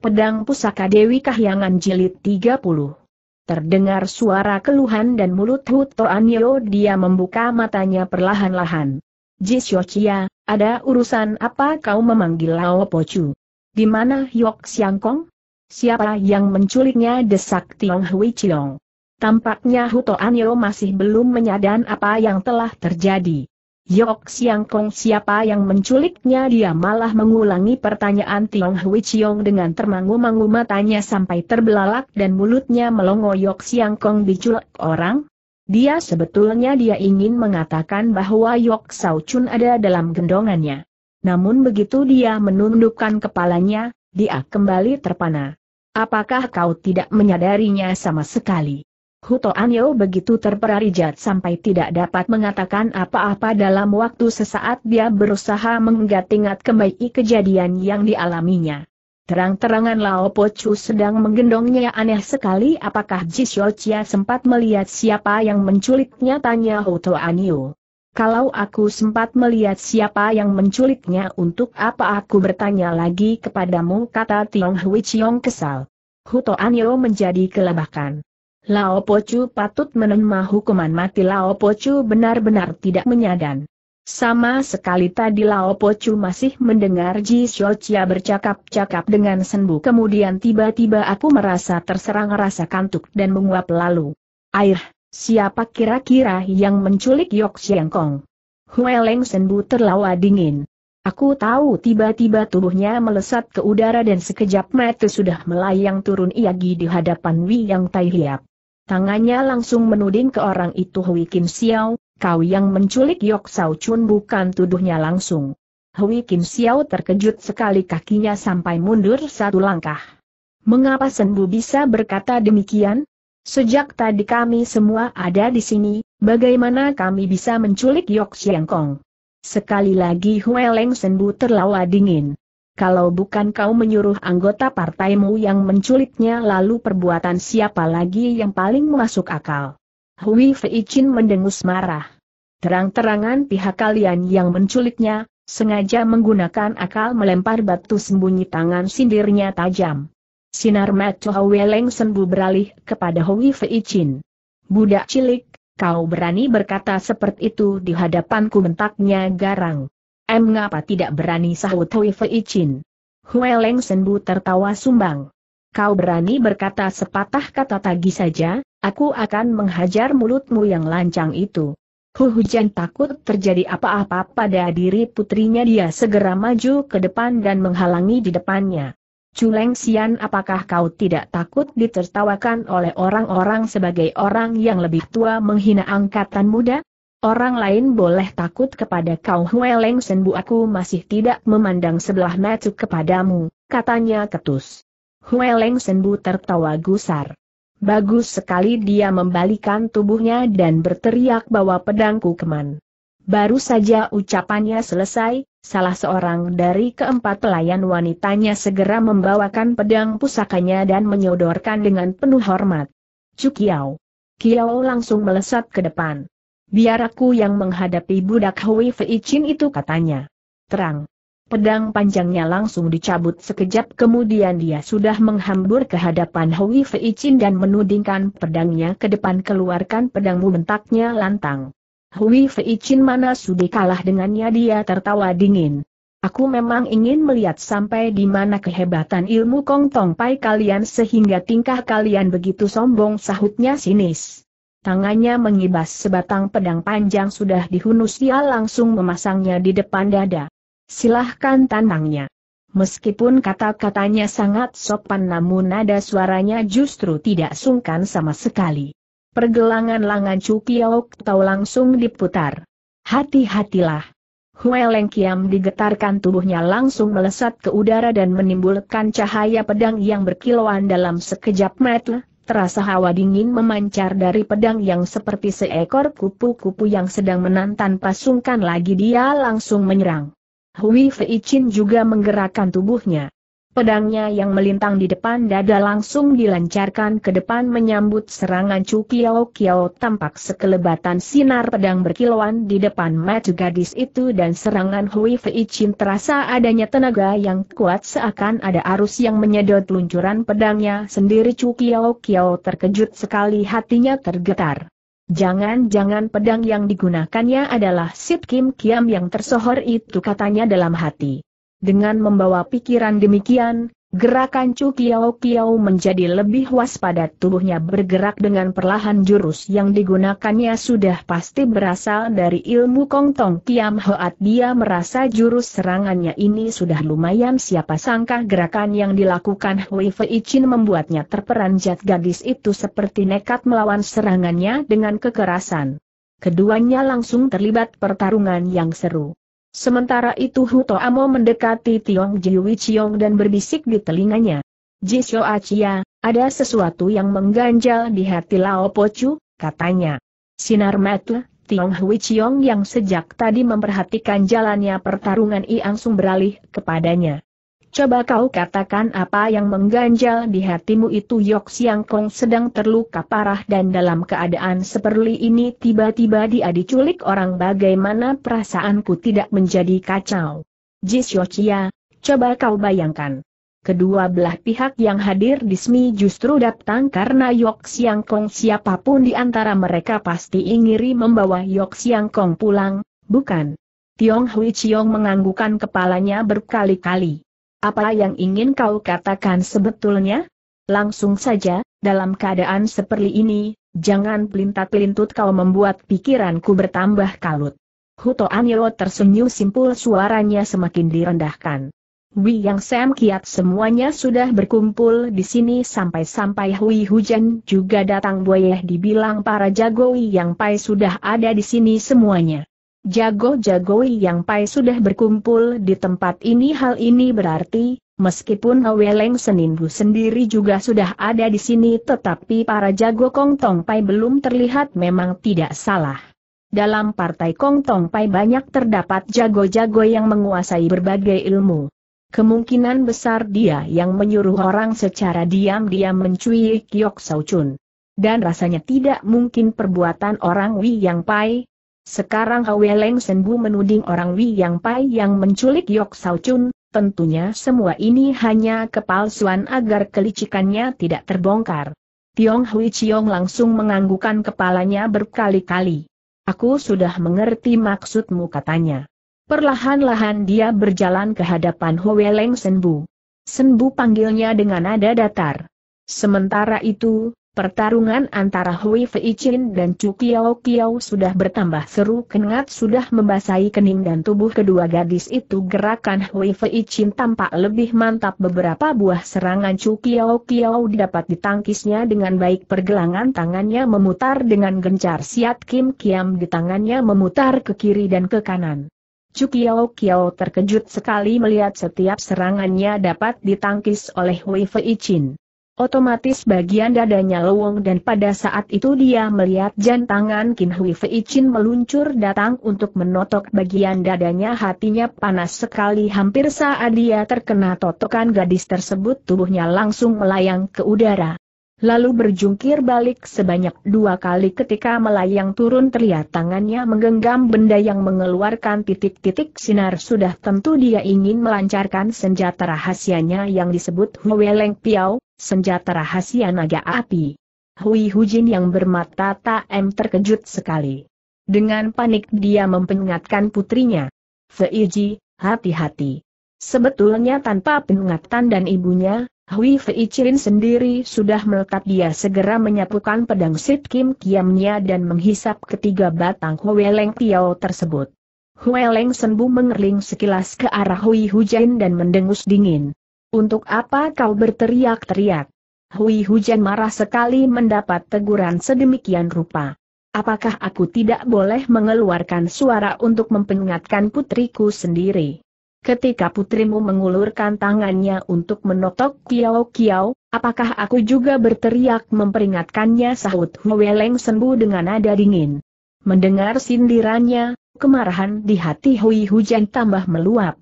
Pedang Pusaka Dewi Kahyangan Jilid 30 Terdengar suara keluhan dan mulut Hu Anyo dia membuka matanya perlahan-lahan. Jisyochia, ada urusan apa kau memanggil Lao Pocu? Di mana Yok Kong? Siapa yang menculiknya desak Tiong Hui Chiong? Tampaknya Hu Anyo masih belum menyadari apa yang telah terjadi. Yok Siang Kong siapa yang menculiknya dia malah mengulangi pertanyaan Tiong Hui Chiong dengan termangu-mangu matanya sampai terbelalak dan mulutnya melongo Yok Siang Kong diculik orang. Dia sebetulnya dia ingin mengatakan bahwa Yok Sao Chun ada dalam gendongannya. Namun begitu dia menundukkan kepalanya, dia kembali terpana. Apakah kau tidak menyadarinya sama sekali? Huto Anyo begitu terperarijat sampai tidak dapat mengatakan apa-apa dalam waktu sesaat dia berusaha mengingat-ingat kembali kejadian yang dialaminya. Terang-terangan Lao Po Chu sedang menggendongnya aneh sekali apakah Ji Chia sempat melihat siapa yang menculiknya tanya Huto Anyo. Kalau aku sempat melihat siapa yang menculiknya untuk apa aku bertanya lagi kepadamu kata Tiong Hui Chiong kesal. Huto Anyo menjadi kelabakan. Lao Pocu patut menerima hukuman mati Lao Pocu benar-benar tidak menyadan. Sama sekali tadi Lao Pocu masih mendengar Ji Xiaochia bercakap-cakap dengan Senbu kemudian tiba-tiba aku merasa terserang rasa kantuk dan menguap lalu. Air, siapa kira-kira yang menculik Yok Xiang Kong? Hueleng Senbu terlawa dingin. Aku tahu tiba-tiba tubuhnya melesat ke udara dan sekejap mata sudah melayang turun iagi di hadapan Wi Yang Tai Tangannya langsung menuding ke orang itu Hui Kim Xiao, kau yang menculik Yok Sao Chun bukan tuduhnya langsung. Hui Kim Xiao terkejut sekali kakinya sampai mundur satu langkah. Mengapa Senbu bisa berkata demikian? Sejak tadi kami semua ada di sini, bagaimana kami bisa menculik Yok Siang Kong? Sekali lagi Hui Leng Senbu terlawa dingin kalau bukan kau menyuruh anggota partaimu yang menculiknya lalu perbuatan siapa lagi yang paling masuk akal. Hui Fei Chin mendengus marah. Terang-terangan pihak kalian yang menculiknya, sengaja menggunakan akal melempar batu sembunyi tangan sindirnya tajam. Sinar Macho Weleng sembuh beralih kepada Hui Fei Chin. Budak cilik, kau berani berkata seperti itu di hadapanku bentaknya garang. Em ngapa tidak berani sahut Hui Fei Chin? Hui Leng Senbu tertawa sumbang. Kau berani berkata sepatah kata tagi saja, aku akan menghajar mulutmu yang lancang itu. Hu Hujan takut terjadi apa-apa pada diri putrinya dia segera maju ke depan dan menghalangi di depannya. Culeng Sian apakah kau tidak takut ditertawakan oleh orang-orang sebagai orang yang lebih tua menghina angkatan muda? Orang lain boleh takut kepada kau Hueleng Senbu aku masih tidak memandang sebelah mata kepadamu, katanya ketus. Hueleng Senbu tertawa gusar. Bagus sekali dia membalikan tubuhnya dan berteriak bahwa pedangku keman. Baru saja ucapannya selesai, salah seorang dari keempat pelayan wanitanya segera membawakan pedang pusakanya dan menyodorkan dengan penuh hormat. Cukiao. Kiao langsung melesat ke depan. Biar aku yang menghadapi budak Hui Fei Chin itu katanya. Terang. Pedang panjangnya langsung dicabut sekejap kemudian dia sudah menghambur ke hadapan Hui Fei Chin dan menudingkan pedangnya ke depan keluarkan pedangmu bentaknya lantang. Hui Fei Chin mana sudah kalah dengannya dia tertawa dingin. Aku memang ingin melihat sampai di mana kehebatan ilmu Kong Tong Pai kalian sehingga tingkah kalian begitu sombong sahutnya sinis. Tangannya mengibas sebatang pedang panjang sudah dihunus dia langsung memasangnya di depan dada. Silahkan tanangnya. Meskipun kata-katanya sangat sopan namun nada suaranya justru tidak sungkan sama sekali. Pergelangan lengan Cukiok tahu langsung diputar. Hati-hatilah. Hue Kiam digetarkan tubuhnya langsung melesat ke udara dan menimbulkan cahaya pedang yang berkilauan dalam sekejap mata, terasa hawa dingin memancar dari pedang yang seperti seekor kupu-kupu yang sedang menantan pasungkan lagi dia langsung menyerang. Hui Fei Chin juga menggerakkan tubuhnya. Pedangnya yang melintang di depan dada langsung dilancarkan ke depan menyambut serangan Chu Kiao Kiao tampak sekelebatan sinar pedang berkilauan di depan mata gadis itu dan serangan Hui Fei Chin terasa adanya tenaga yang kuat seakan ada arus yang menyedot luncuran pedangnya sendiri Chu Kiao Kiao terkejut sekali hatinya tergetar. Jangan-jangan pedang yang digunakannya adalah Sip Kim Kiam yang tersohor itu katanya dalam hati. Dengan membawa pikiran demikian, gerakan Chu Kiao Kiao menjadi lebih waspada tubuhnya bergerak dengan perlahan jurus yang digunakannya sudah pasti berasal dari ilmu Kong Tong Kiam Hoat dia merasa jurus serangannya ini sudah lumayan siapa sangka gerakan yang dilakukan Hui Fei Chin membuatnya terperanjat gadis itu seperti nekat melawan serangannya dengan kekerasan. Keduanya langsung terlibat pertarungan yang seru. Sementara itu Hu Amo mendekati Tiong Jiwi Chiong dan berbisik di telinganya. Jisyo Achia, ada sesuatu yang mengganjal di hati Lao Pocu, katanya. Sinar mata Tiong Hui Chiong yang sejak tadi memperhatikan jalannya pertarungan I langsung beralih kepadanya. Coba kau katakan apa yang mengganjal di hatimu itu Yok Siang Kong sedang terluka parah dan dalam keadaan seperti ini tiba-tiba dia diculik orang bagaimana perasaanku tidak menjadi kacau. Jis Yochia, coba kau bayangkan. Kedua belah pihak yang hadir di SMI justru datang karena Yok Siang Kong siapapun di antara mereka pasti ingin membawa Yok Siang Kong pulang, bukan? Tiong Hui Chiong menganggukan kepalanya berkali-kali. Apa yang ingin kau katakan sebetulnya? Langsung saja, dalam keadaan seperti ini, jangan pelintat-pelintut kau membuat pikiranku bertambah kalut. Huto Anyo tersenyum simpul suaranya semakin direndahkan. Wi Yang Sam Kiat semuanya sudah berkumpul di sini sampai-sampai Hui Hujan juga datang Boyeh dibilang para jago Wi Yang Pai sudah ada di sini semuanya. Jago-jagoi yang pai sudah berkumpul di tempat ini hal ini berarti, meskipun Weleng Seninbu sendiri juga sudah ada di sini tetapi para jago Kong Tong Pai belum terlihat memang tidak salah. Dalam partai Kong Tong Pai banyak terdapat jago-jago yang menguasai berbagai ilmu. Kemungkinan besar dia yang menyuruh orang secara diam-diam mencuik Yok Sau Chun. Dan rasanya tidak mungkin perbuatan orang Wi Yang Pai, sekarang Hwe Leng Senbu menuding orang Wi Yang Pai yang menculik Yok Sao Chun, tentunya semua ini hanya kepalsuan agar kelicikannya tidak terbongkar. Tiong Hui Chiong langsung menganggukan kepalanya berkali-kali. Aku sudah mengerti maksudmu katanya. Perlahan-lahan dia berjalan ke hadapan Hwe Leng Senbu. Senbu panggilnya dengan nada datar. Sementara itu, Pertarungan antara Hui Fei Chin dan Chu Kiao Kiao sudah bertambah seru kengat sudah membasahi kening dan tubuh kedua gadis itu gerakan Hui Fei Chin tampak lebih mantap beberapa buah serangan Chu Kiao Kiao dapat ditangkisnya dengan baik pergelangan tangannya memutar dengan gencar siat Kim Kiam di tangannya memutar ke kiri dan ke kanan. Chu Kiao Kiao terkejut sekali melihat setiap serangannya dapat ditangkis oleh Hui Fei Chin. Otomatis bagian dadanya lowong dan pada saat itu dia melihat jantangan Kin Hui Fei Chin meluncur datang untuk menotok bagian dadanya hatinya panas sekali hampir saat dia terkena totokan gadis tersebut tubuhnya langsung melayang ke udara lalu berjungkir balik sebanyak dua kali ketika melayang turun terlihat tangannya menggenggam benda yang mengeluarkan titik-titik sinar sudah tentu dia ingin melancarkan senjata rahasianya yang disebut Huweleng Piao, senjata rahasia naga api. Hui Hujin yang bermata taem terkejut sekali. Dengan panik dia memperingatkan putrinya. Feiji, hati-hati. Sebetulnya tanpa pengingatan dan ibunya, Hui Fei Chin sendiri sudah melekat dia segera menyapukan pedang Sit Kim Kiamnya dan menghisap ketiga batang Hueleng Tiao tersebut. Hueleng Senbu mengerling sekilas ke arah Hui Hujan dan mendengus dingin. Untuk apa kau berteriak-teriak? Hui Hujan marah sekali mendapat teguran sedemikian rupa. Apakah aku tidak boleh mengeluarkan suara untuk memperingatkan putriku sendiri? Ketika putrimu mengulurkan tangannya untuk menotok Kiao Kiao, apakah aku juga berteriak memperingatkannya sahut Hueleng sembuh dengan nada dingin. Mendengar sindirannya, kemarahan di hati Hui Hujan tambah meluap.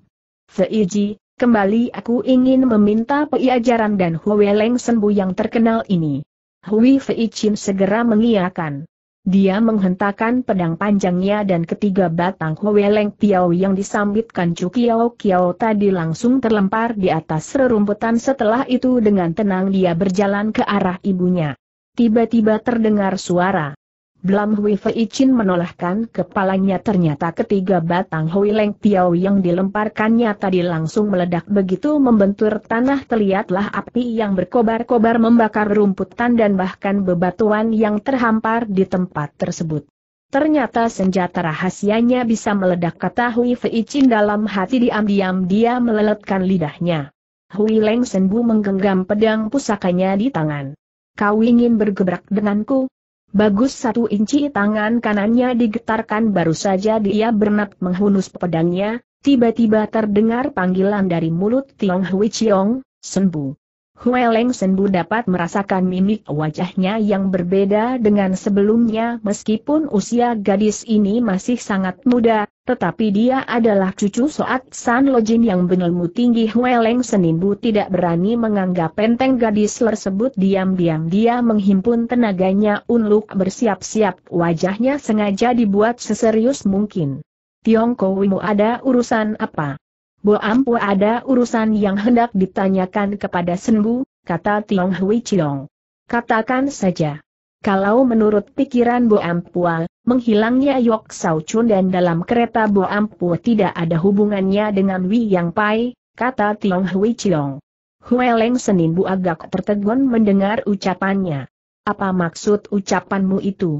Seiji, kembali aku ingin meminta pelajaran dan Hueleng sembuh yang terkenal ini. Hui Feichin segera mengiakan. Dia menghentakkan pedang panjangnya dan ketiga batang Hueleng tiao yang disambitkan Chu Kiao Kiao tadi langsung terlempar di atas rerumputan setelah itu dengan tenang dia berjalan ke arah ibunya. Tiba-tiba terdengar suara. Blam Hui Fei Chin menolakkan kepalanya ternyata ketiga batang Hui Leng Tiao yang dilemparkannya tadi langsung meledak begitu membentur tanah terlihatlah api yang berkobar-kobar membakar rumputan dan bahkan bebatuan yang terhampar di tempat tersebut. Ternyata senjata rahasianya bisa meledak kata Hui Fei Chin dalam hati diam-diam dia meleletkan lidahnya. Hui Leng Senbu menggenggam pedang pusakanya di tangan. Kau ingin bergebrak denganku? Bagus satu inci tangan kanannya digetarkan baru saja dia bernap menghunus pedangnya, tiba-tiba terdengar panggilan dari mulut Tiong Hui Chiong, Senbu. Hue Leng Senbu dapat merasakan mimik wajahnya yang berbeda dengan sebelumnya meskipun usia gadis ini masih sangat muda, tetapi dia adalah cucu Soat San Lojin yang benelmu tinggi Hue Leng tidak berani menganggap penteng gadis tersebut diam-diam dia menghimpun tenaganya untuk bersiap-siap wajahnya sengaja dibuat seserius mungkin. Tiongkok ada urusan apa? Bu Ampu ada urusan yang hendak ditanyakan kepada Senbu, kata Tiong Hui Chiong. Katakan saja. Kalau menurut pikiran Bu Ampu, menghilangnya Yok Sao Chun dan dalam kereta Bu Ampu tidak ada hubungannya dengan Wei Yang Pai, kata Tiong Hui Chiong. Senin bu agak tertegun mendengar ucapannya. Apa maksud ucapanmu itu?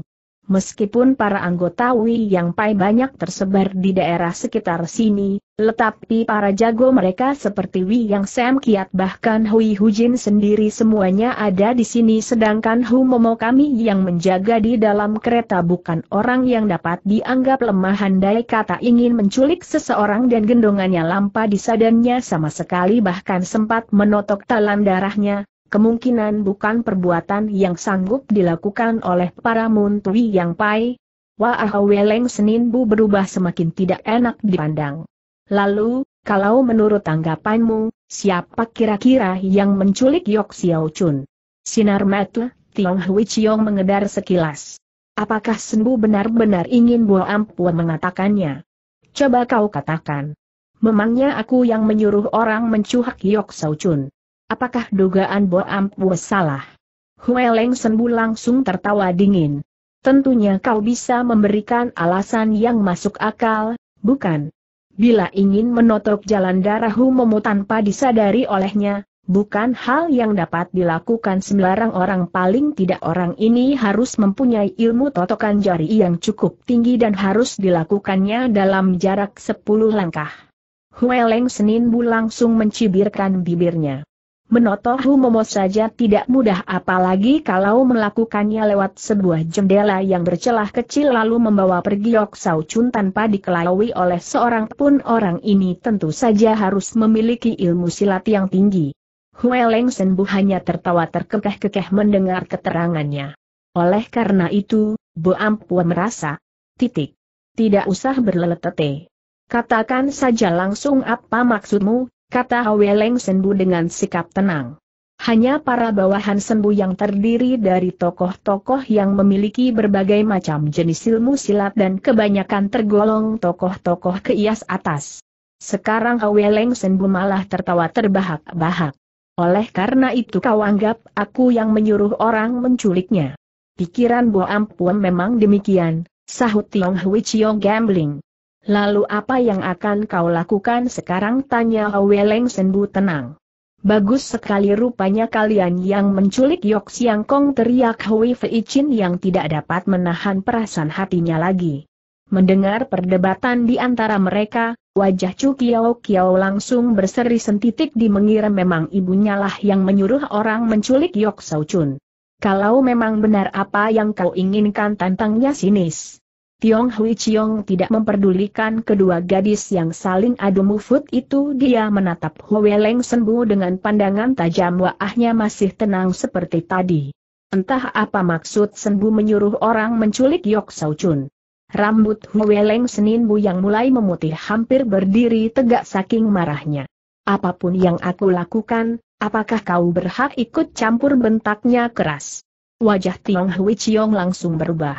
Meskipun para anggota Wei Yang Pai banyak tersebar di daerah sekitar sini, tetapi para jago mereka seperti Wei Yang Sam Kiat bahkan Hui Hujin sendiri semuanya ada di sini sedangkan Hu Momo kami yang menjaga di dalam kereta bukan orang yang dapat dianggap lemah handai kata ingin menculik seseorang dan gendongannya lampa di sadannya sama sekali bahkan sempat menotok talan darahnya, kemungkinan bukan perbuatan yang sanggup dilakukan oleh para muntui yang pai. Wah ah, Weleng Bu berubah semakin tidak enak dipandang. Lalu, kalau menurut tanggapanmu, siapa kira-kira yang menculik Yok Xiao Chun? Sinar mata, Tiong Hui Chiong mengedar sekilas. Apakah Senbu benar-benar ingin Bu Ampua mengatakannya? Coba kau katakan. Memangnya aku yang menyuruh orang mencuhak Yok Xiao Chun. Apakah dugaan Bo Ampu salah? Hue Leng langsung tertawa dingin. Tentunya kau bisa memberikan alasan yang masuk akal, bukan? Bila ingin menotok jalan darah Humomu tanpa disadari olehnya, bukan hal yang dapat dilakukan sembarang orang paling tidak orang ini harus mempunyai ilmu totokan jari yang cukup tinggi dan harus dilakukannya dalam jarak 10 langkah. Hueleng Bu langsung mencibirkan bibirnya menotoh Humomo saja tidak mudah apalagi kalau melakukannya lewat sebuah jendela yang bercelah kecil lalu membawa pergi Yok Sao Chun tanpa dikelalui oleh seorang pun orang ini tentu saja harus memiliki ilmu silat yang tinggi. Leng Senbu hanya tertawa terkekeh-kekeh mendengar keterangannya. Oleh karena itu, Bu Ampua merasa, titik, tidak usah berlelet Katakan saja langsung apa maksudmu, kata Leng Senbu dengan sikap tenang. Hanya para bawahan Senbu yang terdiri dari tokoh-tokoh yang memiliki berbagai macam jenis ilmu silat dan kebanyakan tergolong tokoh-tokoh keias atas. Sekarang Leng Senbu malah tertawa terbahak-bahak. Oleh karena itu kau anggap aku yang menyuruh orang menculiknya. Pikiran Bo Ampun memang demikian, sahut Tiong Hui Chiong Gambling. Lalu apa yang akan kau lakukan sekarang? Tanya Weleng Senbu tenang. Bagus sekali rupanya kalian yang menculik Yok Siang Kong teriak Hui Fei Chin yang tidak dapat menahan perasaan hatinya lagi. Mendengar perdebatan di antara mereka, wajah Chu Kiao Kiao langsung berseri sentitik di mengira memang ibunya lah yang menyuruh orang menculik Yok Sao Chun. Kalau memang benar apa yang kau inginkan tantangnya sinis. Tiong Hui Chiong tidak memperdulikan kedua gadis yang saling adu mufut itu dia menatap Hwe Leng Senbu dengan pandangan tajam waahnya masih tenang seperti tadi. Entah apa maksud Senbu menyuruh orang menculik Yok Sao Chun. Rambut Hwe Leng Seninbu yang mulai memutih hampir berdiri tegak saking marahnya. Apapun yang aku lakukan, apakah kau berhak ikut campur bentaknya keras? Wajah Tiong Hui Chiong langsung berubah.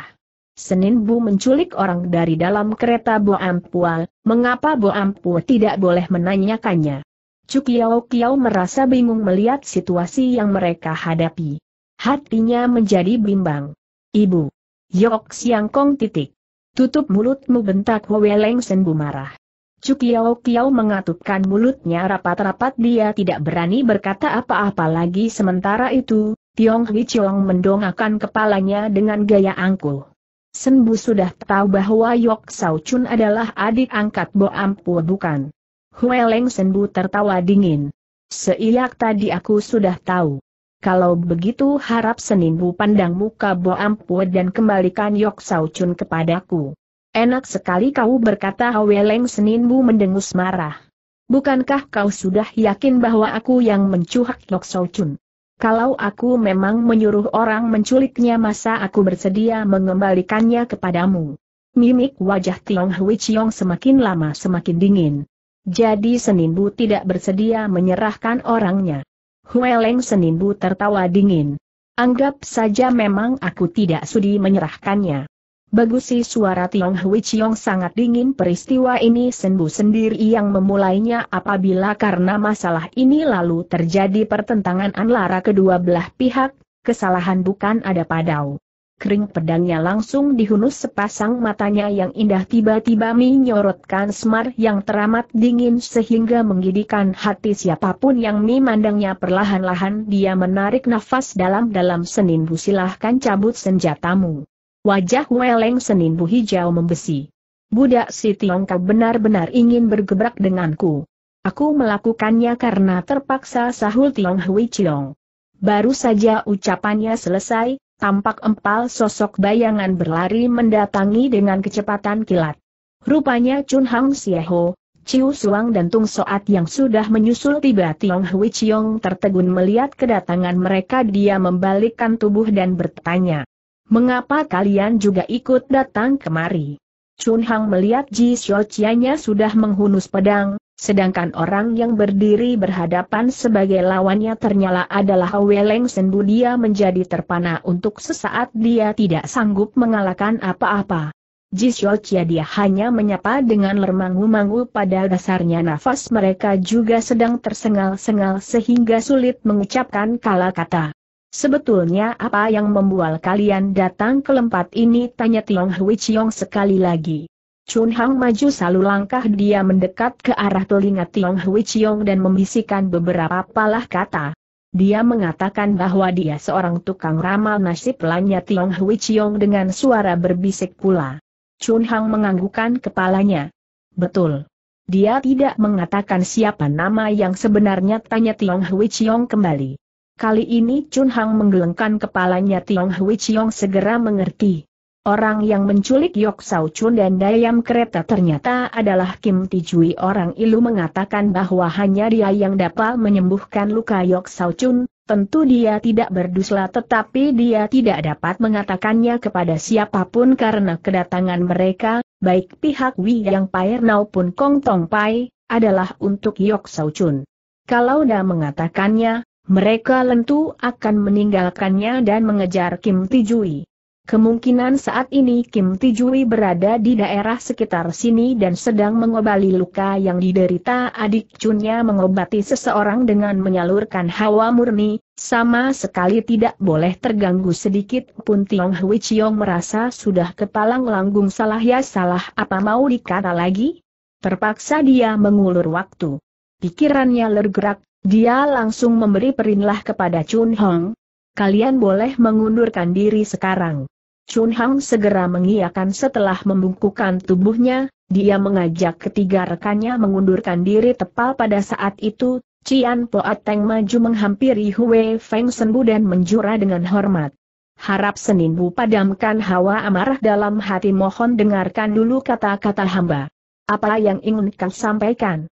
Senin Bu menculik orang dari dalam kereta Bu Boampual, mengapa Bu Boampu tidak boleh menanyakannya? Cukiao Kiao merasa bingung melihat situasi yang mereka hadapi. Hatinya menjadi bimbang. Ibu. Yok Siang Kong titik. Tutup mulutmu bentak Sen Senbu marah. Cukiao Kiao mengatupkan mulutnya rapat-rapat dia tidak berani berkata apa-apa lagi sementara itu, Tiong Hui Chiong mendongakkan kepalanya dengan gaya angkuh. Senbu sudah tahu bahwa Yok Sao Chun adalah adik angkat Bo Ampu bukan? Hueleng Senbu tertawa dingin. Seiyak tadi aku sudah tahu. Kalau begitu harap Seninbu pandang muka Bo Ampu dan kembalikan Yok Sao Chun kepadaku. Enak sekali kau berkata Hueleng Seninbu mendengus marah. Bukankah kau sudah yakin bahwa aku yang mencuhak Yok Sao Chun? Kalau aku memang menyuruh orang menculiknya masa aku bersedia mengembalikannya kepadamu. Mimik wajah Tiong Hui Chiong semakin lama semakin dingin. Jadi Senimbu tidak bersedia menyerahkan orangnya. Hueleng Senimbu tertawa dingin. Anggap saja memang aku tidak sudi menyerahkannya. Bagus Bagusi suara Tiong Hui Chiong sangat dingin peristiwa ini sendu sendiri yang memulainya apabila karena masalah ini lalu terjadi pertentangan antara kedua belah pihak, kesalahan bukan ada padau. Kering pedangnya langsung dihunus sepasang matanya yang indah tiba-tiba menyorotkan semar yang teramat dingin sehingga menggidikan hati siapapun yang memandangnya perlahan-lahan dia menarik nafas dalam-dalam senin silahkan cabut senjatamu. Wajah Weleng Bu hijau membesi. Budak si Tiongkok benar-benar ingin bergebrak denganku. Aku melakukannya karena terpaksa sahul Tiong Hui Chiong. Baru saja ucapannya selesai, tampak empal sosok bayangan berlari mendatangi dengan kecepatan kilat. Rupanya Chun Hang Sieho, Chiu Suang dan Tung Soat yang sudah menyusul tiba Tiong Hui Chiong tertegun melihat kedatangan mereka dia membalikkan tubuh dan bertanya. Mengapa kalian juga ikut datang kemari? Chun Hang melihat Ji Xiaoqianya sudah menghunus pedang, sedangkan orang yang berdiri berhadapan sebagai lawannya ternyata adalah Weleng Senbu dia menjadi terpana untuk sesaat dia tidak sanggup mengalahkan apa-apa. Ji Xiaoqia dia hanya menyapa dengan lermangu-mangu pada dasarnya nafas mereka juga sedang tersengal-sengal sehingga sulit mengucapkan kala kata. Sebetulnya apa yang membual kalian datang ke tempat ini? Tanya Tiong Hui Chiong sekali lagi. Chun Hang maju selalu langkah dia mendekat ke arah telinga Tiong Hui Chiong dan membisikkan beberapa palah kata. Dia mengatakan bahwa dia seorang tukang ramal nasib lainnya Tiong Hui Chiong dengan suara berbisik pula. Chun Hang menganggukkan kepalanya. Betul. Dia tidak mengatakan siapa nama yang sebenarnya tanya Tiong Hui Chiong kembali. Kali ini Chun Hang menggelengkan kepalanya Tiong Hui Chiong segera mengerti. Orang yang menculik Yok Sao Chun dan Dayam kereta ternyata adalah Kim Tijui. Orang ilu mengatakan bahwa hanya dia yang dapat menyembuhkan luka Yok Sao Chun, tentu dia tidak berdusla tetapi dia tidak dapat mengatakannya kepada siapapun karena kedatangan mereka, baik pihak Wei Yang Pai maupun Kong Tong Pai, adalah untuk Yok Sao Chun. Kalau dah mengatakannya, mereka lentu akan meninggalkannya dan mengejar Kim Tijui. Kemungkinan saat ini Kim Tijui berada di daerah sekitar sini dan sedang mengobali luka yang diderita adik Chunnya mengobati seseorang dengan menyalurkan hawa murni, sama sekali tidak boleh terganggu sedikit pun Tiong Hui Chiong merasa sudah kepalang langgung salah ya salah apa mau dikata lagi? Terpaksa dia mengulur waktu. Pikirannya lergerak, dia langsung memberi perintah kepada Chun Hong. Kalian boleh mengundurkan diri sekarang. Chun Hong segera mengiakan setelah membungkukan tubuhnya, dia mengajak ketiga rekannya mengundurkan diri tepat pada saat itu, Cian Poat Teng maju menghampiri Hue Feng Senbu dan menjura dengan hormat. Harap Bu padamkan hawa amarah dalam hati mohon dengarkan dulu kata-kata hamba. Apa yang ingin kau sampaikan?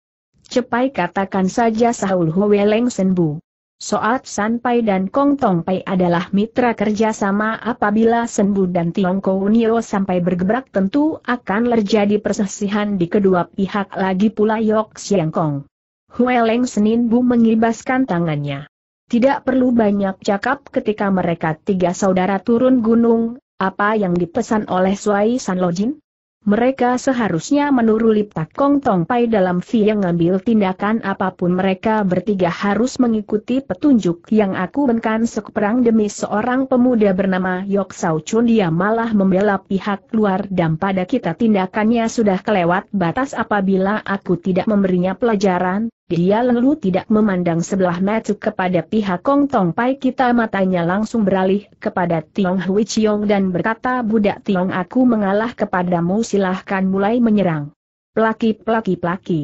Cepai katakan saja Sahul Hueleng Senbu. Soat Sanpai dan Kong Tongpai adalah mitra kerjasama apabila Senbu dan Tiongko Unio sampai bergebrak tentu akan terjadi persesihan di kedua pihak lagi pula Yok Siang Kong. Hueleng Senin Bu mengibaskan tangannya. Tidak perlu banyak cakap ketika mereka tiga saudara turun gunung, apa yang dipesan oleh Suai San Lojin? Mereka seharusnya menuruli Tak Kong Tong Pai dalam yang ngambil tindakan apapun mereka bertiga harus mengikuti petunjuk yang aku benkan sekeperang demi seorang pemuda bernama Yok Sao Chun dia malah membela pihak luar dan pada kita tindakannya sudah kelewat batas apabila aku tidak memberinya pelajaran, dia lalu tidak memandang sebelah mata kepada pihak Kong Tong Pai kita matanya langsung beralih kepada Tiong Hui Chiong dan berkata budak Tiong aku mengalah kepadamu silahkan mulai menyerang. Pelaki pelaki pelaki.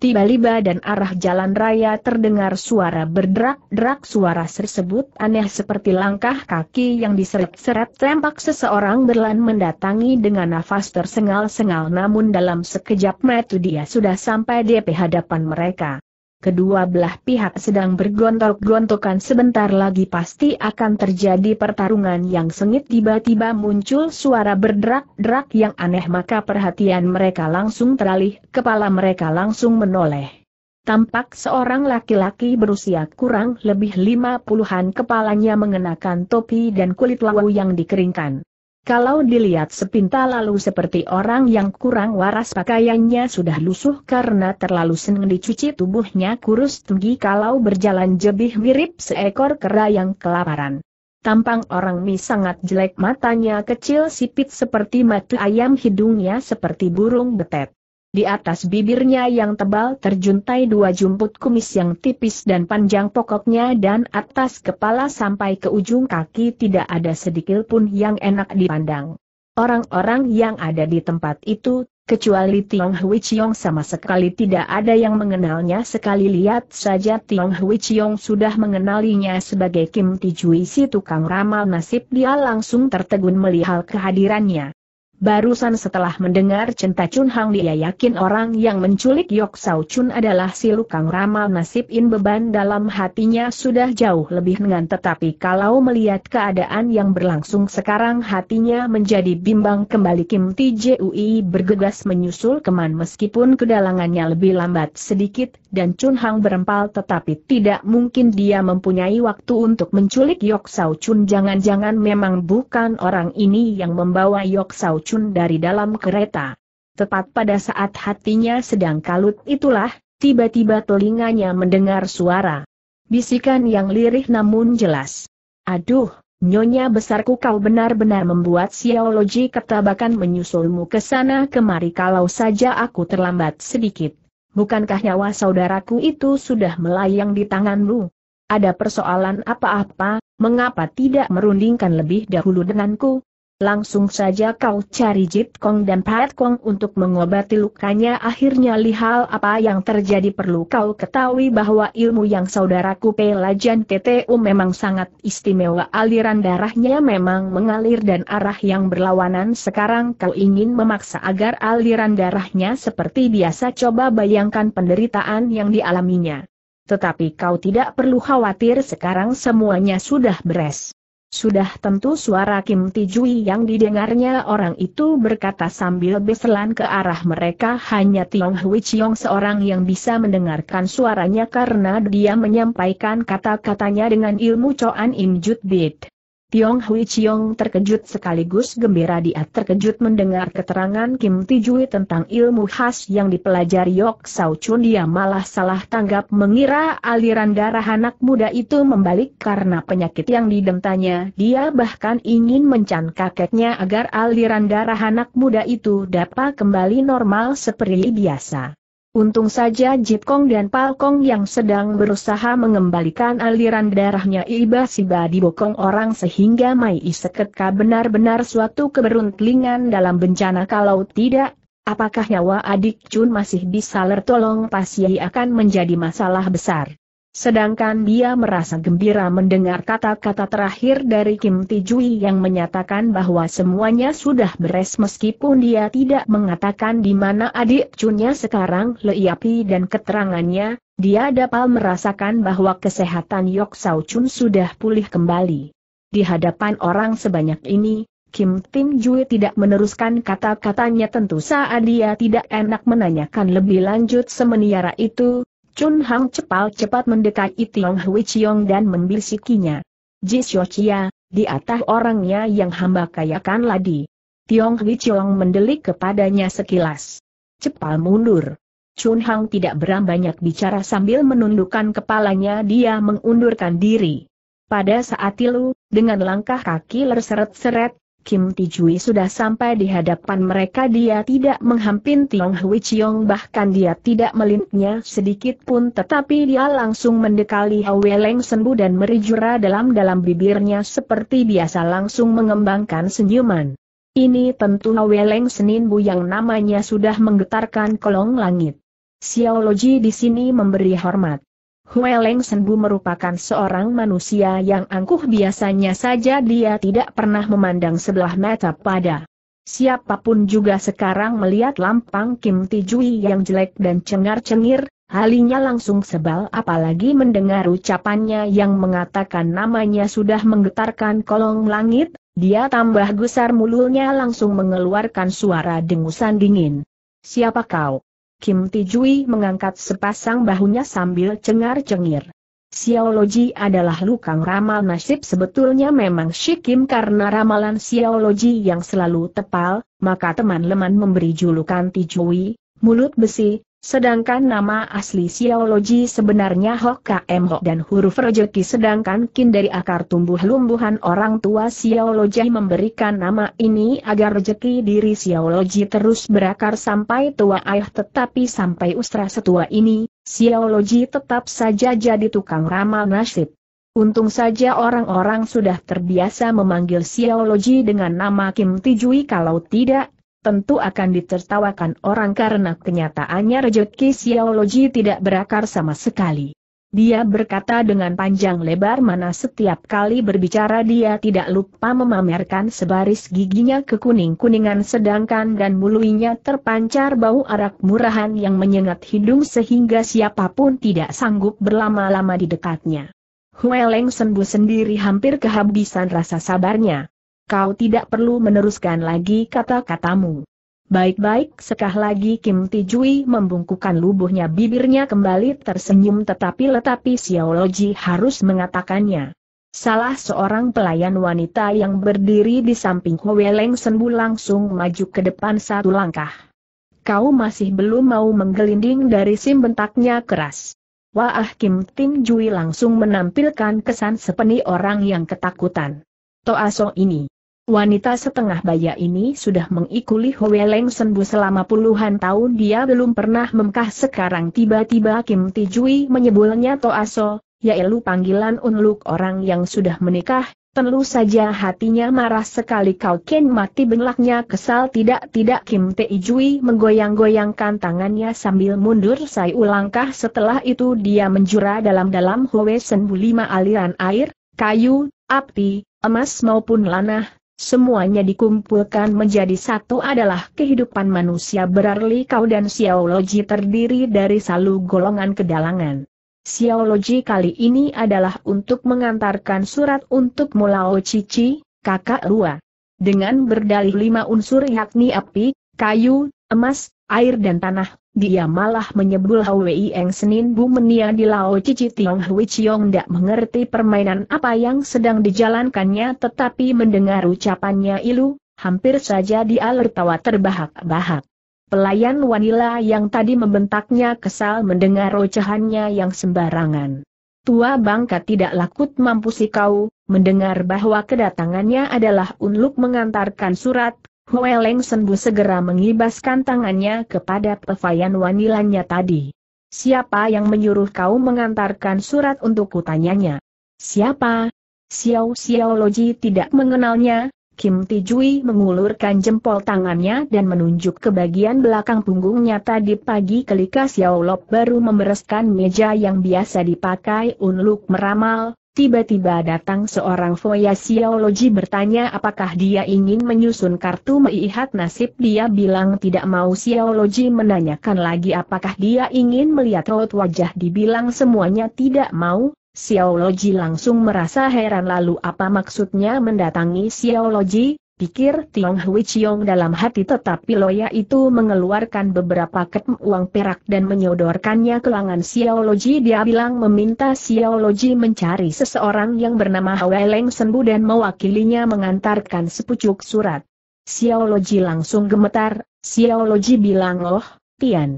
Tiba-tiba dan arah jalan raya terdengar suara berderak-derak suara tersebut aneh seperti langkah kaki yang diseret-seret tempak seseorang berlan mendatangi dengan nafas tersengal-sengal namun dalam sekejap mata dia sudah sampai di hadapan mereka kedua belah pihak sedang bergontok-gontokan sebentar lagi pasti akan terjadi pertarungan yang sengit tiba-tiba muncul suara berderak-derak yang aneh maka perhatian mereka langsung teralih, kepala mereka langsung menoleh. Tampak seorang laki-laki berusia kurang lebih lima puluhan kepalanya mengenakan topi dan kulit lawu yang dikeringkan. Kalau dilihat sepintal lalu seperti orang yang kurang waras pakaiannya sudah lusuh karena terlalu senang dicuci tubuhnya kurus tinggi kalau berjalan jebih mirip seekor kera yang kelaparan. Tampang orang Mi sangat jelek matanya kecil sipit seperti mata ayam hidungnya seperti burung betet. Di atas bibirnya yang tebal terjuntai dua jumput kumis yang tipis dan panjang pokoknya dan atas kepala sampai ke ujung kaki tidak ada sedikit pun yang enak dipandang. Orang-orang yang ada di tempat itu, kecuali Tiong Hui Chiong sama sekali tidak ada yang mengenalnya sekali lihat saja Tiong Hui Chiong sudah mengenalinya sebagai Kim Tijui si tukang ramal nasib dia langsung tertegun melihat kehadirannya. Barusan setelah mendengar Centa Chun Hang dia yakin orang yang menculik Yok Sao Chun adalah si Lukang Ramal nasib in beban dalam hatinya sudah jauh lebih dengan tetapi kalau melihat keadaan yang berlangsung sekarang hatinya menjadi bimbang kembali Kim Tjui bergegas menyusul keman meskipun kedalangannya lebih lambat sedikit dan Chun Hang berempal tetapi tidak mungkin dia mempunyai waktu untuk menculik Yok Sao Chun jangan-jangan memang bukan orang ini yang membawa Yok Sao dari dalam kereta. Tepat pada saat hatinya sedang kalut itulah, tiba-tiba telinganya mendengar suara. Bisikan yang lirih namun jelas. Aduh, nyonya besarku kau benar-benar membuat siologi ketabakan menyusulmu ke sana kemari kalau saja aku terlambat sedikit. Bukankah nyawa saudaraku itu sudah melayang di tanganmu? Ada persoalan apa-apa, mengapa tidak merundingkan lebih dahulu denganku? Langsung saja kau cari Jit Kong dan Pat Kong untuk mengobati lukanya akhirnya lihal apa yang terjadi perlu kau ketahui bahwa ilmu yang saudaraku pelajan TTU memang sangat istimewa aliran darahnya memang mengalir dan arah yang berlawanan sekarang kau ingin memaksa agar aliran darahnya seperti biasa coba bayangkan penderitaan yang dialaminya. Tetapi kau tidak perlu khawatir sekarang semuanya sudah beres. Sudah tentu suara Kim Tijui yang didengarnya orang itu berkata sambil beselan ke arah mereka hanya Tiong Hui Chiong seorang yang bisa mendengarkan suaranya karena dia menyampaikan kata-katanya dengan ilmu Choan Im Jut Bit. Tiong Hui Chiong terkejut sekaligus gembira dia terkejut mendengar keterangan Kim Tijui tentang ilmu khas yang dipelajari Yok Sao Chun dia malah salah tanggap mengira aliran darah anak muda itu membalik karena penyakit yang didentanya dia bahkan ingin mencan kakeknya agar aliran darah anak muda itu dapat kembali normal seperti biasa. Untung saja Jit Kong dan Pal Kong yang sedang berusaha mengembalikan aliran darahnya Iba Siba dibokong orang sehingga Mai Iseketka benar-benar suatu keberuntungan dalam bencana kalau tidak, apakah nyawa adik Chun masih bisa tertolong pasti akan menjadi masalah besar. Sedangkan dia merasa gembira mendengar kata-kata terakhir dari Kim Tijui yang menyatakan bahwa semuanya sudah beres meskipun dia tidak mengatakan di mana adik cunnya sekarang Leiapi dan keterangannya, dia dapat merasakan bahwa kesehatan Yok Sao Chun sudah pulih kembali. Di hadapan orang sebanyak ini, Kim Tim Jui tidak meneruskan kata-katanya tentu saat dia tidak enak menanyakan lebih lanjut semeniara itu, Chun Hang cepat-cepat mendekati Tiong Hui Chiong dan membisikinya. Ji Chia, di atas orangnya yang hamba kayakan ladi. Tiong Hui Chiong mendelik kepadanya sekilas. Cepal mundur. Chun Hang tidak beram banyak bicara sambil menundukkan kepalanya dia mengundurkan diri. Pada saat itu, dengan langkah kaki lerseret-seret, Kim Tijui sudah sampai di hadapan mereka dia tidak menghampin Tiong Hui Chiong bahkan dia tidak melintnya sedikit pun tetapi dia langsung mendekali Hwe Leng Senbu dan merijura dalam-dalam bibirnya seperti biasa langsung mengembangkan senyuman. Ini tentu Hwe Leng bu yang namanya sudah menggetarkan kolong langit. Xiaologi di sini memberi hormat. Hueleng Senbu merupakan seorang manusia yang angkuh biasanya saja dia tidak pernah memandang sebelah mata pada. Siapapun juga sekarang melihat lampang Kim Tijui yang jelek dan cengar-cengir, halinya langsung sebal apalagi mendengar ucapannya yang mengatakan namanya sudah menggetarkan kolong langit, dia tambah gusar mulutnya langsung mengeluarkan suara dengusan dingin. Siapa kau? Kim Tijui mengangkat sepasang bahunya sambil cengar-cengir. Siologi adalah lukang ramal nasib sebetulnya memang Shikim karena ramalan siologi yang selalu tepal, maka teman-teman memberi julukan Tijui, mulut besi, sedangkan nama asli Xiaoloji sebenarnya Hok KM Hok dan huruf rejeki sedangkan kin dari akar tumbuh lumbuhan orang tua Xiaoloji memberikan nama ini agar rejeki diri Xiaoloji terus berakar sampai tua ayah tetapi sampai ustra setua ini, Xiaoloji tetap saja jadi tukang ramal nasib. Untung saja orang-orang sudah terbiasa memanggil Xiaoloji dengan nama Kim Tijui kalau tidak tentu akan ditertawakan orang karena kenyataannya rejeki siologi tidak berakar sama sekali. Dia berkata dengan panjang lebar mana setiap kali berbicara dia tidak lupa memamerkan sebaris giginya kekuning-kuningan sedangkan dan muluinya terpancar bau arak murahan yang menyengat hidung sehingga siapapun tidak sanggup berlama-lama di dekatnya. Hueleng sembuh sendiri hampir kehabisan rasa sabarnya kau tidak perlu meneruskan lagi kata-katamu. Baik-baik sekah lagi Kim Tijui membungkukan lubuhnya bibirnya kembali tersenyum tetapi letapi Xiaoloji harus mengatakannya. Salah seorang pelayan wanita yang berdiri di samping Hueleng Senbu langsung maju ke depan satu langkah. Kau masih belum mau menggelinding dari sim bentaknya keras. Wah Kim Tim Jui langsung menampilkan kesan sepeni orang yang ketakutan. Toa Song ini Wanita setengah baya ini sudah mengikuli Hwe Leng Senbu selama puluhan tahun dia belum pernah memkah sekarang tiba-tiba Kim Tijui menyebulnya Toaso, yaitu panggilan unluk orang yang sudah menikah, tenlu saja hatinya marah sekali kau ken mati benlaknya kesal tidak-tidak Kim Tijui menggoyang-goyangkan tangannya sambil mundur saya ulangkah setelah itu dia menjura dalam-dalam Hwe Senbu lima aliran air, kayu, api, emas maupun lanah, Semuanya dikumpulkan menjadi satu adalah kehidupan manusia berarli kau dan siologi terdiri dari salu golongan kedalangan. Siologi kali ini adalah untuk mengantarkan surat untuk Mulao Cici, kakak Rua. Dengan berdalih lima unsur yakni api, kayu, emas, air dan tanah, dia malah menyebul Hwi Eng Senin Bu Menia di Lao Cici Tiong Hui Chiong tidak mengerti permainan apa yang sedang dijalankannya tetapi mendengar ucapannya Ilu, hampir saja dia tertawa terbahak-bahak. Pelayan wanila yang tadi membentaknya kesal mendengar ocehannya yang sembarangan. Tua bangka tidak lakut mampu si kau, mendengar bahwa kedatangannya adalah Unluk mengantarkan surat, Hue Leng segera mengibaskan tangannya kepada pefayan wanilannya tadi. Siapa yang menyuruh kau mengantarkan surat untuk kutanyanya? Siapa? Xiao Xiao Loji tidak mengenalnya, Kim Tijui mengulurkan jempol tangannya dan menunjuk ke bagian belakang punggungnya tadi pagi kelika Xiao Lop baru membereskan meja yang biasa dipakai untuk meramal, Tiba-tiba datang seorang Foya foyasiologi bertanya apakah dia ingin menyusun kartu melihat nasib dia bilang tidak mau siologi menanyakan lagi apakah dia ingin melihat raut wajah dibilang semuanya tidak mau, siologi langsung merasa heran lalu apa maksudnya mendatangi siologi, pikir Tiong Hui Chiong dalam hati tetapi Loya itu mengeluarkan beberapa ketem uang perak dan menyodorkannya ke langan Xiao Loji. dia bilang meminta Xiao Loji mencari seseorang yang bernama Hau Leng Senbu dan mewakilinya mengantarkan sepucuk surat. Xiao Loji langsung gemetar, Xiao Loji bilang "loh Tian.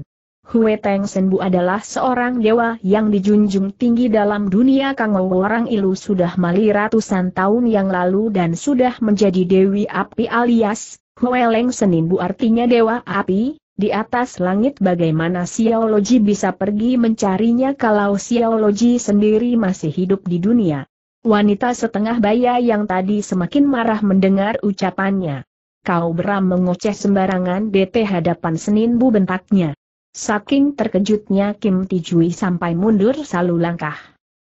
Hue Teng Senbu adalah seorang dewa yang dijunjung tinggi dalam dunia Kangou orang ilu sudah mali ratusan tahun yang lalu dan sudah menjadi Dewi Api alias Hue Leng Seninbu artinya dewa api, di atas langit bagaimana Xiaoloji bisa pergi mencarinya kalau Xiaoloji sendiri masih hidup di dunia. Wanita setengah baya yang tadi semakin marah mendengar ucapannya. Kau beram mengoceh sembarangan DT hadapan Seninbu bentaknya. Saking terkejutnya Kim Tijui sampai mundur salu langkah.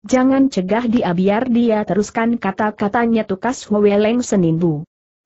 Jangan cegah dia biar dia teruskan kata-katanya tukas Senin bu.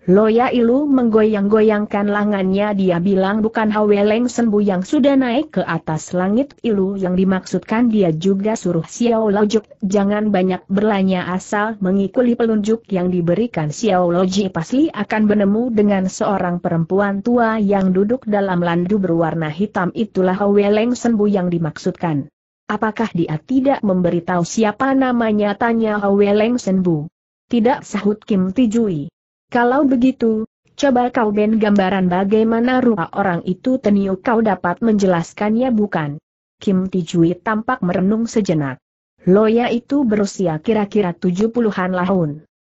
Loya Ilu menggoyang-goyangkan lengannya dia bilang bukan Haweleng Sembu yang sudah naik ke atas langit Ilu yang dimaksudkan dia juga suruh Xiao Lojuk jangan banyak berlanya asal mengikuli pelunjuk yang diberikan Xiao Loji pasti akan bertemu dengan seorang perempuan tua yang duduk dalam landu berwarna hitam itulah Haweleng Sembu yang dimaksudkan. Apakah dia tidak memberitahu siapa namanya tanya Haweleng Senbu? Tidak sahut Kim Tijui. Kalau begitu, coba kau ben gambaran bagaimana rupa orang itu Teniu kau dapat menjelaskannya bukan? Kim Tijui tampak merenung sejenak. Loya itu berusia kira-kira 70-an tahun.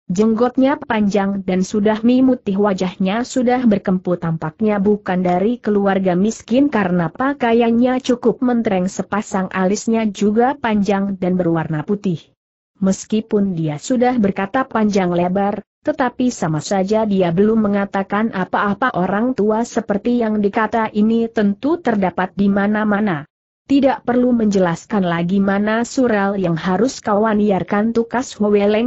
Jenggotnya panjang dan sudah mimutih wajahnya sudah berkempu tampaknya bukan dari keluarga miskin karena pakaiannya cukup mentereng sepasang alisnya juga panjang dan berwarna putih. Meskipun dia sudah berkata panjang lebar, tetapi sama saja dia belum mengatakan apa-apa orang tua seperti yang dikata ini tentu terdapat di mana-mana. Tidak perlu menjelaskan lagi mana sural yang harus kau waniarkan tukas